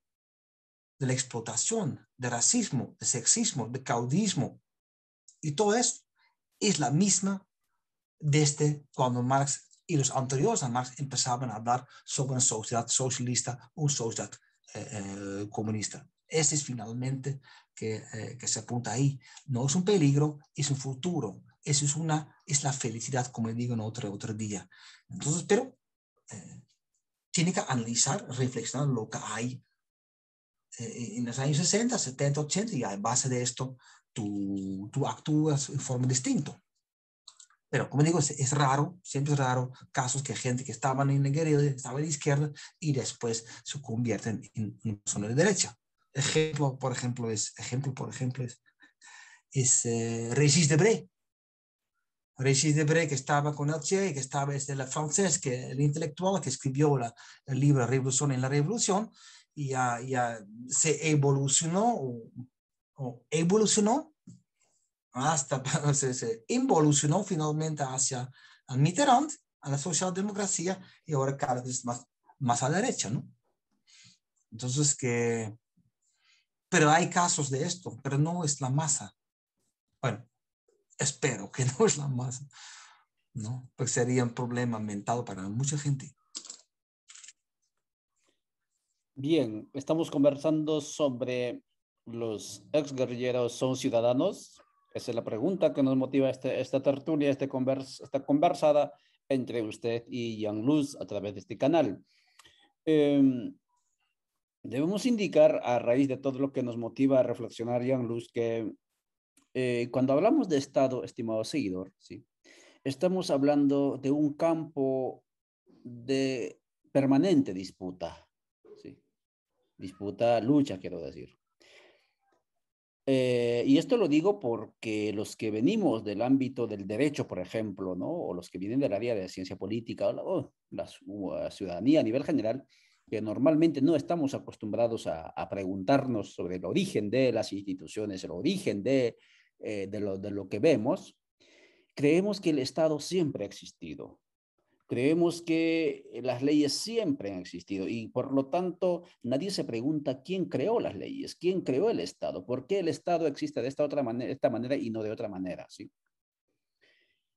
de la explotación, de racismo, de sexismo, de caudismo y todo eso es la misma desde cuando Marx y los anteriores a Marx empezaban a hablar sobre una sociedad socialista o sociedad eh, eh, comunista. Ese es finalmente que, eh, que se apunta ahí. No es un peligro, es un futuro eso es, una, es la felicidad, como digo en otro, otro día. Entonces, pero eh, tiene que analizar, reflexionar lo que hay eh, en los años 60, 70, 80 y a base de esto tú, tú actúas en forma distinta. Pero como digo, es, raro, siempre es raro casos que gente que estaban en la estaba en la izquierda y después se convierten en, una zona de derecha. Ejemplo, por ejemplo, es, ejemplo, por ejemplo, es, es eh, Regis Régis Debré que estaba con Alger y que estaba desde el francés, que el intelectual que escribió la, el libro Revolución en la Revolución, y ya, se evolucionó o, evolucionó hasta se, se, involucionó finalmente hacia Mitterrand, a la socialdemocracia y ahora cada vez más, a la derecha, ¿no? Entonces que, pero hay casos de esto, pero no es la masa espero que no es la más, ¿no? Pues sería un problema mental para mucha gente. Bien, estamos conversando sobre los ex guerrilleros son ciudadanos. Esa es la pregunta que nos motiva este, esta tertulia, este esta conversada entre usted y Jan Luz a través de este canal. Em, debemos indicar a raíz de todo lo que nos motiva a reflexionar, Jan Luz, que eh, cuando hablamos de Estado, estimado seguidor, ¿sí? estamos hablando de un campo de permanente disputa, ¿sí? disputa, lucha, quiero decir. Eh, y esto lo digo porque los que venimos del ámbito del derecho, por ejemplo, ¿no? o los que vienen del área de ciencia política, o la, ciudadanía a nivel general, que normalmente no estamos acostumbrados a, preguntarnos sobre el origen de las instituciones, el origen de eh, de, lo, que vemos, creemos que el Estado siempre ha existido. Creemos que eh, las leyes siempre han existido y por lo tanto nadie se pregunta quién creó las leyes, quién creó el Estado, por qué el Estado existe de esta, otra manera, esta manera y no de otra manera. ¿sí?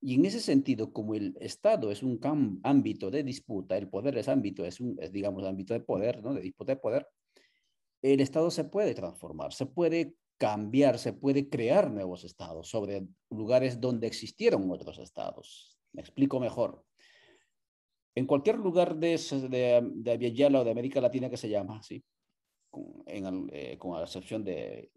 Y en ese sentido, como el Estado es un ámbito de disputa, el poder es ámbito, es, un, digamos ámbito de poder, ¿no? de disputa de poder, el Estado se puede transformar, se puede cambiar, se puede crear nuevos estados sobre lugares donde existieron otros estados. Me explico mejor. En cualquier lugar de, de, de o de América Latina que se llama, ¿sí? con, la eh, excepción de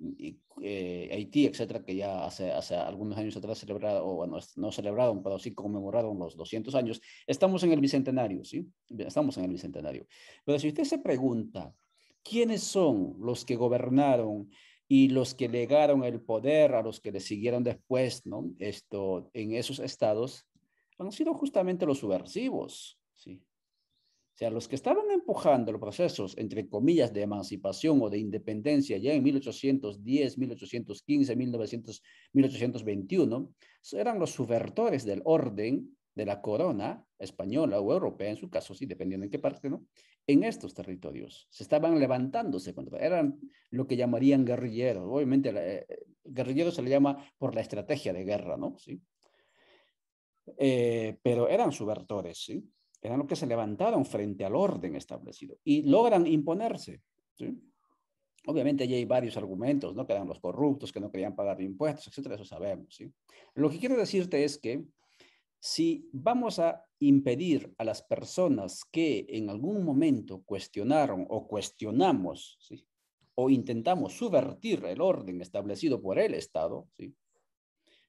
eh, Haití, etcétera, que ya hace, hace algunos años atrás celebraron, o bueno, no celebraron, pero sí conmemoraron los 200 años, estamos en el bicentenario, ¿sí? Estamos en el bicentenario. Pero si usted se pregunta, ¿quiénes son los que gobernaron y los que legaron el poder a los que le siguieron después, ¿no? Esto, en esos estados, han sido justamente los subversivos, ¿sí? O sea, los que estaban empujando los procesos, entre comillas, de emancipación o de independencia ya en 1810, 1815, 1900, 1821, eran los subvertores del orden de la corona española o europea, en su caso, sí, dependiendo en qué parte, ¿no? En estos territorios se estaban levantándose contra, eran lo que llamarían guerrilleros. Obviamente, eh, guerrilleros se le llama por la estrategia de guerra, ¿no? Sí. Eh, pero eran subvertores, ¿sí? Eran los que se levantaron frente al orden establecido y logran imponerse, ¿sí? Obviamente allí hay varios argumentos, ¿no? Que eran los corruptos, que no querían pagar impuestos, etcétera, eso sabemos, ¿sí? Lo que quiero decirte es que si vamos a impedir a las personas que en algún momento cuestionaron o cuestionamos, o intentamos subvertir el orden establecido por el Estado,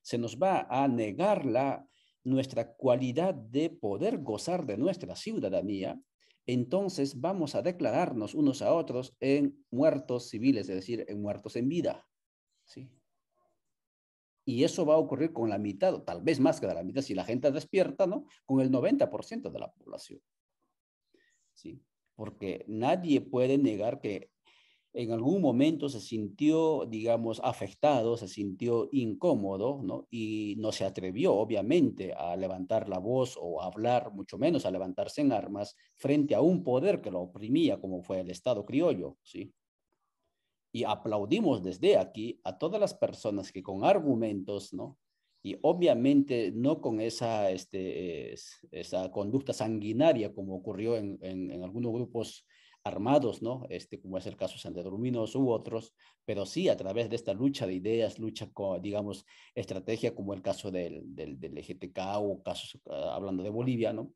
se nos va a negar la, nuestra cualidad de poder gozar de nuestra ciudadanía, entonces vamos a declararnos unos a otros en muertos civiles, es decir, en muertos en vida. ¿sí? Y eso va a ocurrir con la mitad, o tal vez más que la mitad, si la gente despierta, ¿no? Con el 90% de la población. ¿Sí? Porque nadie puede negar que en algún momento se sintió, digamos, afectado, se sintió incómodo, ¿no? Y no se atrevió, obviamente, a levantar la voz o a hablar, mucho menos a levantarse en armas frente a un poder que lo oprimía, como fue el Estado criollo, ¿sí? y aplaudimos desde aquí a todas las personas que con argumentos, ¿no? Y obviamente no con esa, este, esa conducta sanguinaria como ocurrió en, en, algunos grupos armados, ¿no? Este, como es el caso de Santedruminos u otros, pero sí a través de esta lucha de ideas, lucha con, digamos, estrategia, como el caso del, del, del LGTK e o casos, ah, hablando de Bolivia, ¿no?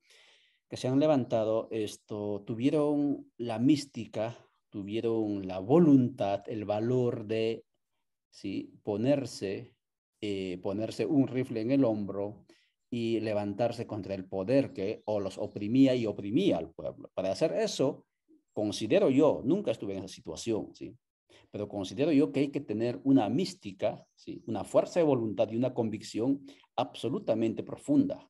Que se han levantado, esto, tuvieron la mística tuvieron la voluntad, el valor de ¿sí? ponerse, eh, ponerse un rifle en el hombro y levantarse contra el poder que o los oprimía y oprimía al pueblo. Para hacer eso, considero yo, nunca estuve en esa situación, ¿sí? pero considero yo que hay que tener una mística, ¿sí? una fuerza de voluntad y una convicción absolutamente profunda,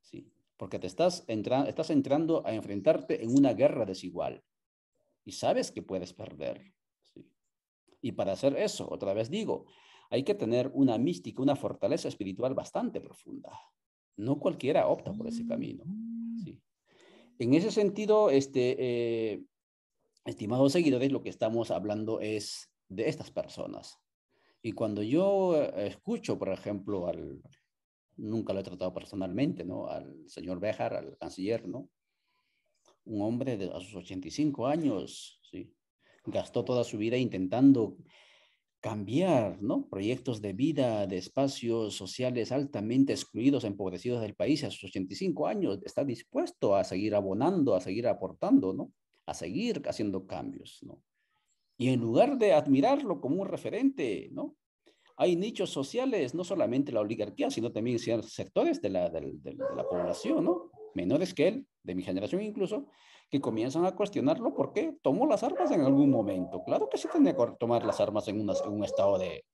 ¿sí? porque te estás, estás entrando a enfrentarte en una guerra desigual y sabes que puedes perder. Y para hacer eso, otra vez digo, hay que tener una mística, una fortaleza espiritual bastante profunda. No cualquiera opta por ese camino. Mm. En ese sentido, este, eh, estimados seguidores, lo que estamos hablando es de estas personas. Y cuando yo escucho, por ejemplo, al, nunca lo he tratado personalmente, ¿no? Al señor Bejar, al canciller, ¿no? un hombre de, a sus 85 años, ¿sí? gastó toda su vida intentando cambiar ¿no? proyectos de vida, de espacios sociales altamente excluidos, empobrecidos del país a sus 85 años, está dispuesto a seguir abonando, a seguir aportando, ¿no? a seguir haciendo cambios. ¿no? Y en lugar de admirarlo como un referente, ¿no? hay nichos sociales, no solamente la oligarquía, sino también sectores de la, de la población, ¿no? menores que él, de mi generación incluso, que comienzan a cuestionarlo porque tomó las armas en algún momento. Claro que sí tenía que tomar las armas en, un estado de,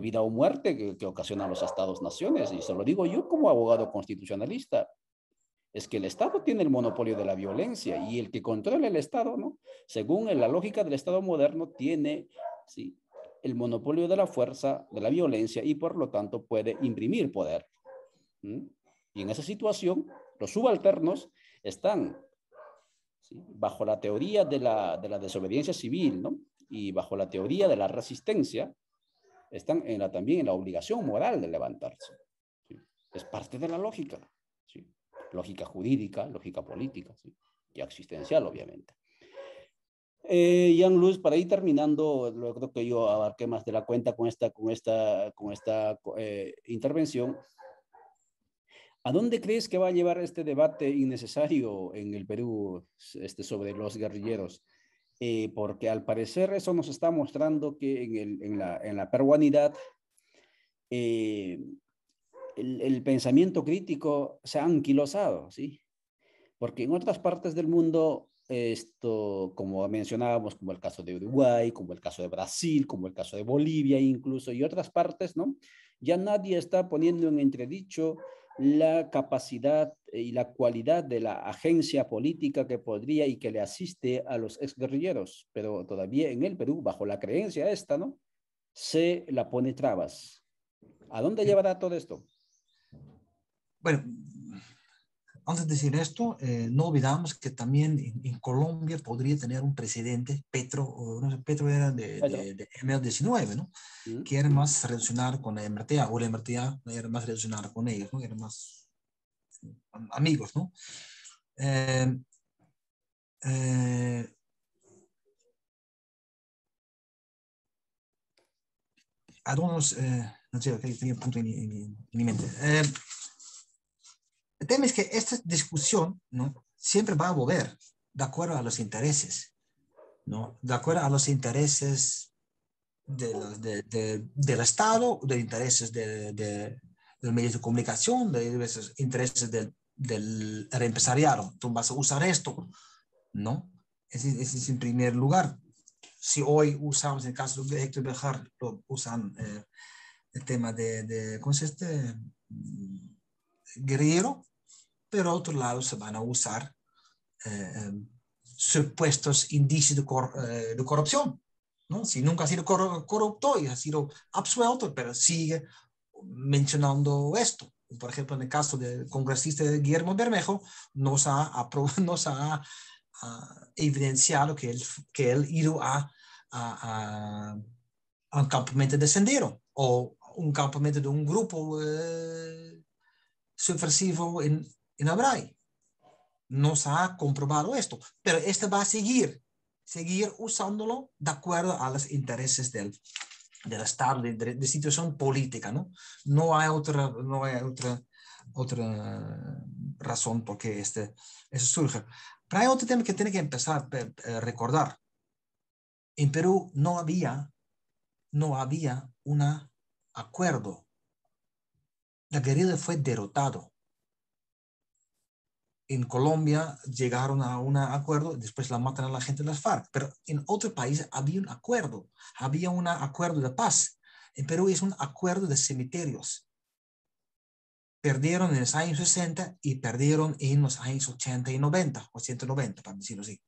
vida o muerte que, ocasiona los estados-naciones. Y se lo digo yo como abogado constitucionalista. Es que el Estado tiene el monopolio de la violencia y el que controla el Estado, ¿no? según la lógica del Estado moderno, tiene ¿sí? el monopolio de la fuerza, de la violencia y por lo tanto puede imprimir poder. Y en esa situación, los subalternos están bajo la teoría de la, de la desobediencia civil ¿no? y bajo la teoría de la resistencia, están en la, también en la obligación moral de levantarse. Es parte de la lógica, lógica jurídica, lógica política y existencial, obviamente. Eh, Jan Luz, para ir terminando, lo creo que yo abarqué más de la cuenta con esta, con esta, con esta eh, intervención. ¿A dónde crees que va a llevar este debate innecesario en el Perú este, sobre los guerrilleros? Eh, porque al parecer eso nos está mostrando que en, la, peruanidad eh, el, pensamiento crítico se ha anquilosado, ¿sí? Porque en otras partes del mundo, esto, como mencionábamos, como el caso de Uruguay, como el caso de Brasil, como el caso de Bolivia incluso, y otras partes, ¿no? Ya nadie está poniendo en entredicho la capacidad eh, y la cualidad de la agencia política que podría y que le asiste a los exguerrilleros, pero todavía en el Perú, bajo la creencia esta, ¿no? Se la pone trabas. ¿A dónde llevará todo esto? Bueno, antes de decir esto, eh, no olvidamos que también en, Colombia podría tener un presidente, Petro, no sé, Petro era de, de, ML19, ¿no? Mm. Que era más relacionado con la MRTA, o la MRTA era más relacionada con ellos, ¿no? Eran más amigos, ¿no? Eh, eh algunos, eh, no sé, okay, tenía un punto en mi mente. El tema es que esta discusión ¿no? siempre va a volver de acuerdo a los intereses, ¿no? de acuerdo a los intereses de del Estado, de intereses de, los medios de comunicación, de intereses del, del empresariado. Tú vas a usar esto, ¿no? Ese, es en primer lugar. Si hoy usamos, en el caso de Héctor Bejar, usan eh, el tema de, ¿cómo se este? Guerrero, pero otro lado se van a usar eh, em, supuestos indicios eh, de, corrupción. ¿no? Si nunca ha sido corrupto y ha sido absuelto, pero sigue mencionando esto. Por ejemplo, en el caso del congresista Guillermo Bermejo, nos ha, ha evidenciado que él, que él ido a, a, a, un campamento de sendero o un campamento de un grupo eh, subversivo en en no se ha comprobado esto, pero este va a seguir, seguir usándolo de acuerdo a los intereses del, Estado, de, situación política, ¿no? No hay otra, no hay otra, otra razón por qué este, eso surge. Pero hay otro tema que tiene que empezar a recordar. En Perú no había, no había un acuerdo. La guerrilla fue derrotado en Colombia llegaron a un acuerdo, después la matan a la gente de las FARC, pero en otro países había un acuerdo, había un acuerdo de paz. En Perú es un acuerdo de cementerios. Perdieron en los años 60 y perdieron en los años 80 y 90, 190, para decirlo así.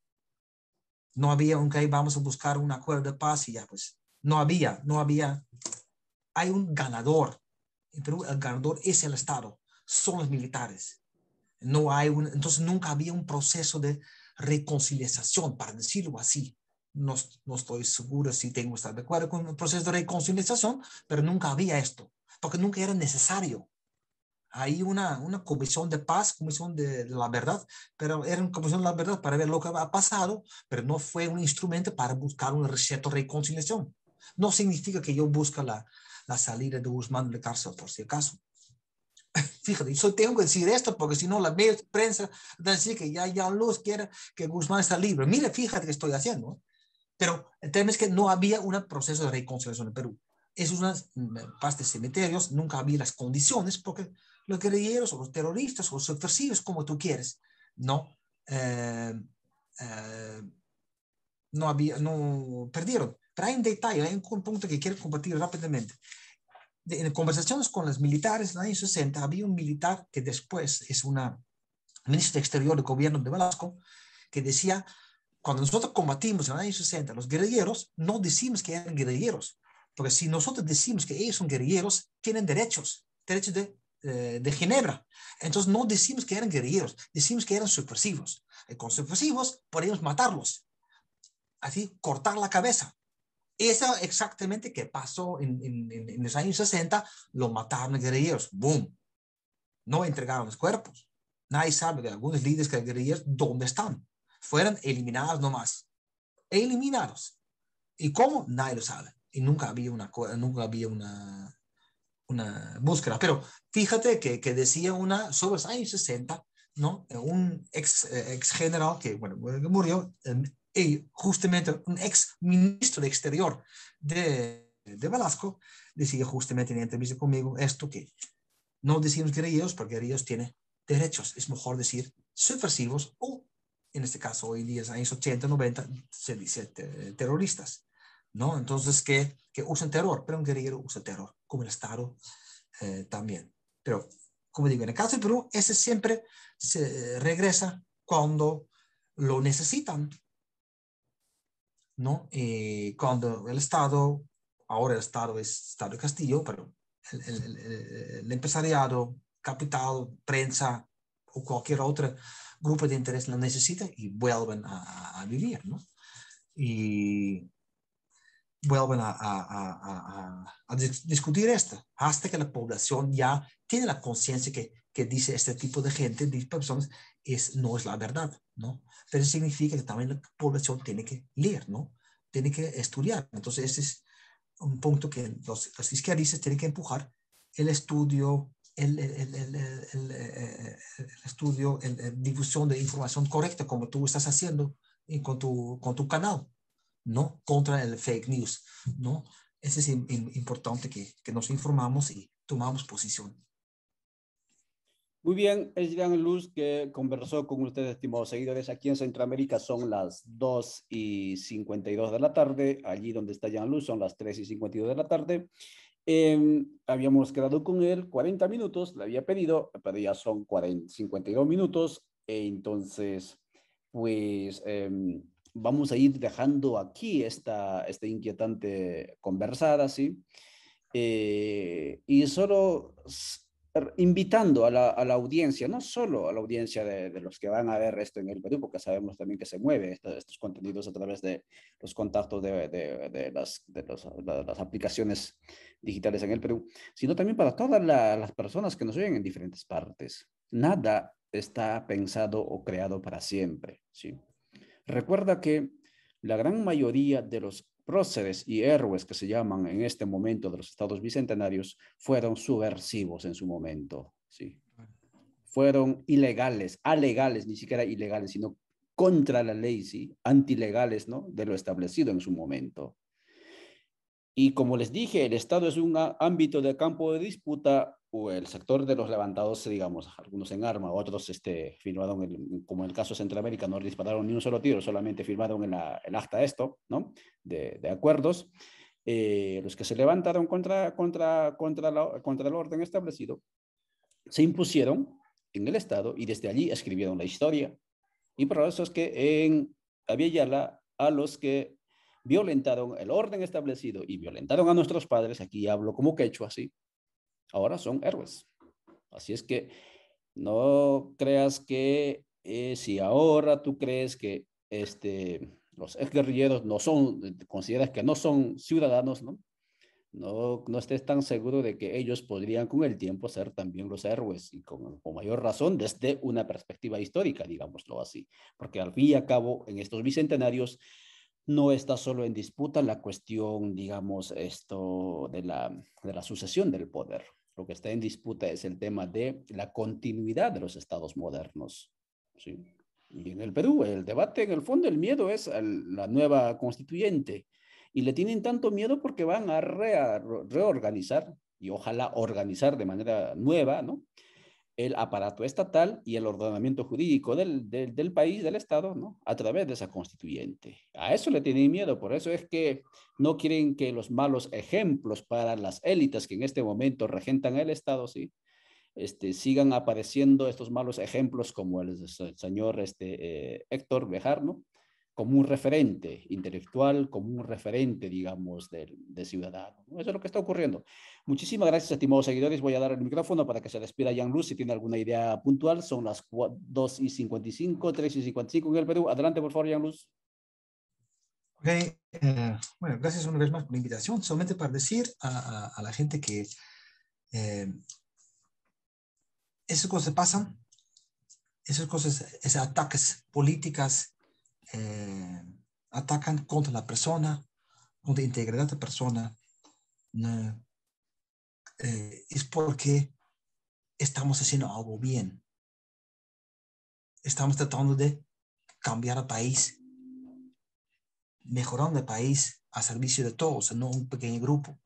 No había un okay, vamos a buscar un acuerdo de paz y ya, pues no había, no había. Hay un ganador. En Perú el ganador es el Estado, son los militares no hay entonces nunca había un proceso de reconciliación, para decirlo así. No, no estoy seguro si tengo que estar de acuerdo con el proceso de reconciliación, pero nunca había esto, porque nunca era necesario. Hay una, una comisión de paz, comisión de, la verdad, pero era una comisión de la verdad para ver lo que ha pasado, pero no fue un instrumento para buscar un receto de reconciliación. No significa que yo busque la, la salida de Guzmán de cárcel, por si acaso fíjate, yo tengo que decir esto porque si no la prensa va decir que ya, ya Luz quiere que Guzmán está libre. mire fíjate que estoy haciendo. ¿eh? Pero el tema es que no había un proceso de reconciliación en Perú. Es una paz de cementerios, nunca había las condiciones porque los guerrilleros o los terroristas o los subversivos, como tú quieres, no, eh, eh, no, había, no perdieron. Pero hay un detalle, hay un punto que quiero compartir rápidamente en conversaciones con los militares en el año 60, había un militar que después es un ministro de Exterior del gobierno de Velasco, que decía, cuando nosotros combatimos en el año 60 los guerrilleros, no decimos que eran guerrilleros, porque si nosotros decimos que ellos son guerrilleros, tienen derechos, derechos de, eh, de Ginebra. Entonces no decimos que eran guerrilleros, decimos que eran supresivos. Y con supresivos podemos matarlos, así cortar la cabeza, eso exactamente que pasó en, en, en los años 60, lo mataron los guerrilleros, boom. No entregaron los cuerpos. Nadie sabe de algunos líderes guerrilleros dónde están. Fueron eliminados nomás. E eliminados. ¿Y cómo? Nadie lo sabe. Y nunca había una, nunca había una, una búsqueda. Pero fíjate que, decía una sobre los años 60, ¿no? Un ex, eh, ex general que, bueno, que murió, y justamente un ex ministro de Exterior de, de Velasco decía justamente en entrevista conmigo esto que no decimos guerrilleros porque guerrilleros tienen derechos, es mejor decir subversivos o en este caso hoy en día, años 80, 90, se dice terroristas, ¿no? Entonces que, que usan terror, pero un guerrillero usa terror, como el Estado eh, también. Pero, como digo, en el caso de Perú, ese siempre se eh, regresa cuando lo necesitan ¿no? Eh, cuando el Estado, ahora el Estado es Estado de Castillo, pero el, empresariado, capital, prensa o cualquier otro grupo de interés lo necesita y vuelven a, vivir, ¿no? Y vuelven a, discutir esto, hasta que la población ya tiene la conciencia que, que dice este tipo de gente, de personas, no es la verdad, ¿no? Pero significa que también la población tiene que leer, ¿no? Tiene que estudiar. Entonces, ese es un punto que los, los izquierdistas tienen que empujar, el estudio, el, el, el, el eh, estudio, la difusión de información correcta, como tú estás haciendo con, tu, con tu canal, ¿no? Contra el fake news, ¿no? Ese es importante que, que nos informamos y tomamos posición. Muy bien, es Jan Luz que conversó con ustedes, estimados seguidores. Aquí en Centroamérica son las 2 y 52 de la tarde. Allí donde está Jan Luz son las 3 y 52 de la tarde. Em, habíamos quedado con él 40 minutos, le había pedido, pero ya son 52 minutos. E entonces, pues em, vamos a ir dejando aquí esta, esta inquietante conversada, ¿sí? Eh, y solo invitando a la, a la, audiencia, no solo a la audiencia de, de, los que van a ver esto en el Perú, porque sabemos también que se mueven estos, contenidos a través de los contactos de, de, de las, las aplicaciones digitales en el Perú, sino también para todas las personas que nos oyen en diferentes partes. Nada está pensado o creado para siempre. ¿sí? Recuerda que la gran mayoría de los próceres y héroes que se llaman en este momento de los estados bicentenarios fueron subversivos en su momento, ¿sí? Fueron ilegales, alegales, ni siquiera ilegales, sino contra la ley, ¿sí? Antilegales, ¿no? De lo establecido en su momento. Y como les dije, el Estado es un ámbito de campo de disputa el sector de los levantados, digamos, algunos en arma, otros este, firmaron, como en el caso de Centroamérica, no dispararon ni un solo tiro, solamente firmaron el, el acta esto, ¿no? De, de acuerdos. Eh, los que se levantaron contra, contra, contra, contra el orden establecido se impusieron en el Estado y desde allí escribieron la historia. Y por eso es que en Avellala, a los que violentaron el orden establecido y violentaron a nuestros padres, aquí hablo como quechua, así, ahora son héroes. Así es que no creas que eh, si ahora tú crees que este, los guerrilleros no son, consideras que no son ciudadanos, ¿no? No, no estés tan seguro de que ellos podrían con el tiempo ser también los héroes y con, mayor razón desde una perspectiva histórica, digámoslo así, porque al fin y al cabo en estos bicentenarios no está solo en disputa la cuestión, digamos, esto de la, de la sucesión del poder, lo que está en disputa es el tema de la continuidad de los estados modernos. ¿sí? Y en el Perú, el debate, en el fondo, el miedo es a la nueva constituyente. Y le tienen tanto miedo porque van a reorganizar y ojalá organizar de manera nueva, ¿no? el aparato estatal y el ordenamiento jurídico del, país, del Estado, ¿no? A través de esa constituyente. A eso le tienen miedo, por eso es que no quieren que los malos ejemplos para las élites que en este momento regentan el Estado, ¿sí? Este, sigan apareciendo estos malos ejemplos como el, señor este, eh, Héctor Bejar, ¿no? como un referente intelectual, como un referente, digamos, de, ciudadano. Eso es lo que está ocurriendo. Muchísimas gracias, estimados seguidores. Voy a dar el micrófono para que se despida Jan Luz si tiene alguna idea puntual. Son las 2 y 55, 3 y 55 en el Perú. Adelante, por favor, Jan Luz. Ok, eh, bueno, gracias una vez más por la invitación. Solamente para decir a, la gente que eh, esas cosas pasan, esas cosas, esos ataques políticas, eh, atacan contra la persona, contra la integridad de la persona, eh, es porque estamos haciendo algo bien. Estamos tratando de cambiar el país, mejorando el país a servicio de todos, no un pequeño grupo.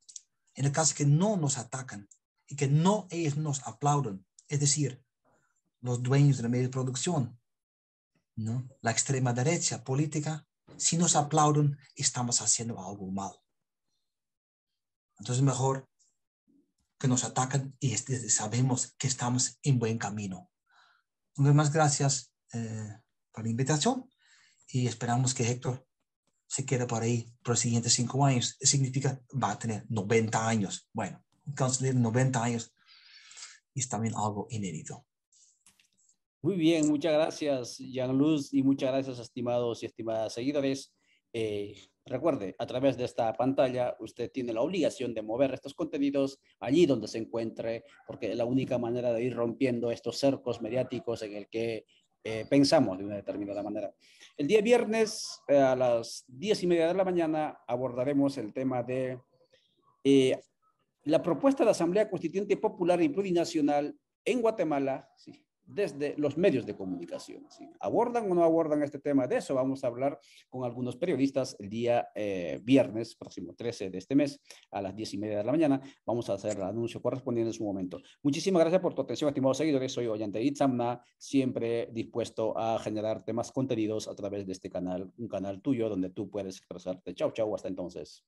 En el caso que no nos atacan y que no ellos nos aplauden, es decir, los dueños de la medio de producción, la extrema derecha política, si nos aplauden, estamos haciendo algo mal. Entonces, mejor que nos atacan y este, sabemos que estamos en buen camino. Muchas más, gracias eh, por la invitación y esperamos que Héctor se quede por ahí por los siguientes cinco años. Significa va a tener 90 años. Bueno, un de 90 años es también algo inédito. Muy bien, muchas gracias, Jean-Luz, y muchas gracias, estimados y estimadas seguidores. Eh, recuerde, a través de esta pantalla usted tiene la obligación de mover estos contenidos allí donde se encuentre, porque es la única manera de ir rompiendo estos cercos mediáticos en el que eh, pensamos de una determinada manera. El día viernes eh, a las diez y media de la mañana abordaremos el tema de la propuesta de Asamblea Constituyente Popular y e Plurinacional en Guatemala, sí, desde los medios de comunicación. ¿Abordan o no abordan este tema? De eso vamos a hablar con algunos periodistas el día eh, viernes, próximo 13 de este mes, a las 10 y media de la mañana. Vamos a hacer el anuncio correspondiente en su momento. Muchísimas gracias por tu atención, estimados seguidores. Soy Ollante Itzamna, siempre dispuesto a generar temas contenidos a través de este canal, un canal tuyo donde tú puedes expresarte. Chau, chau, hasta entonces.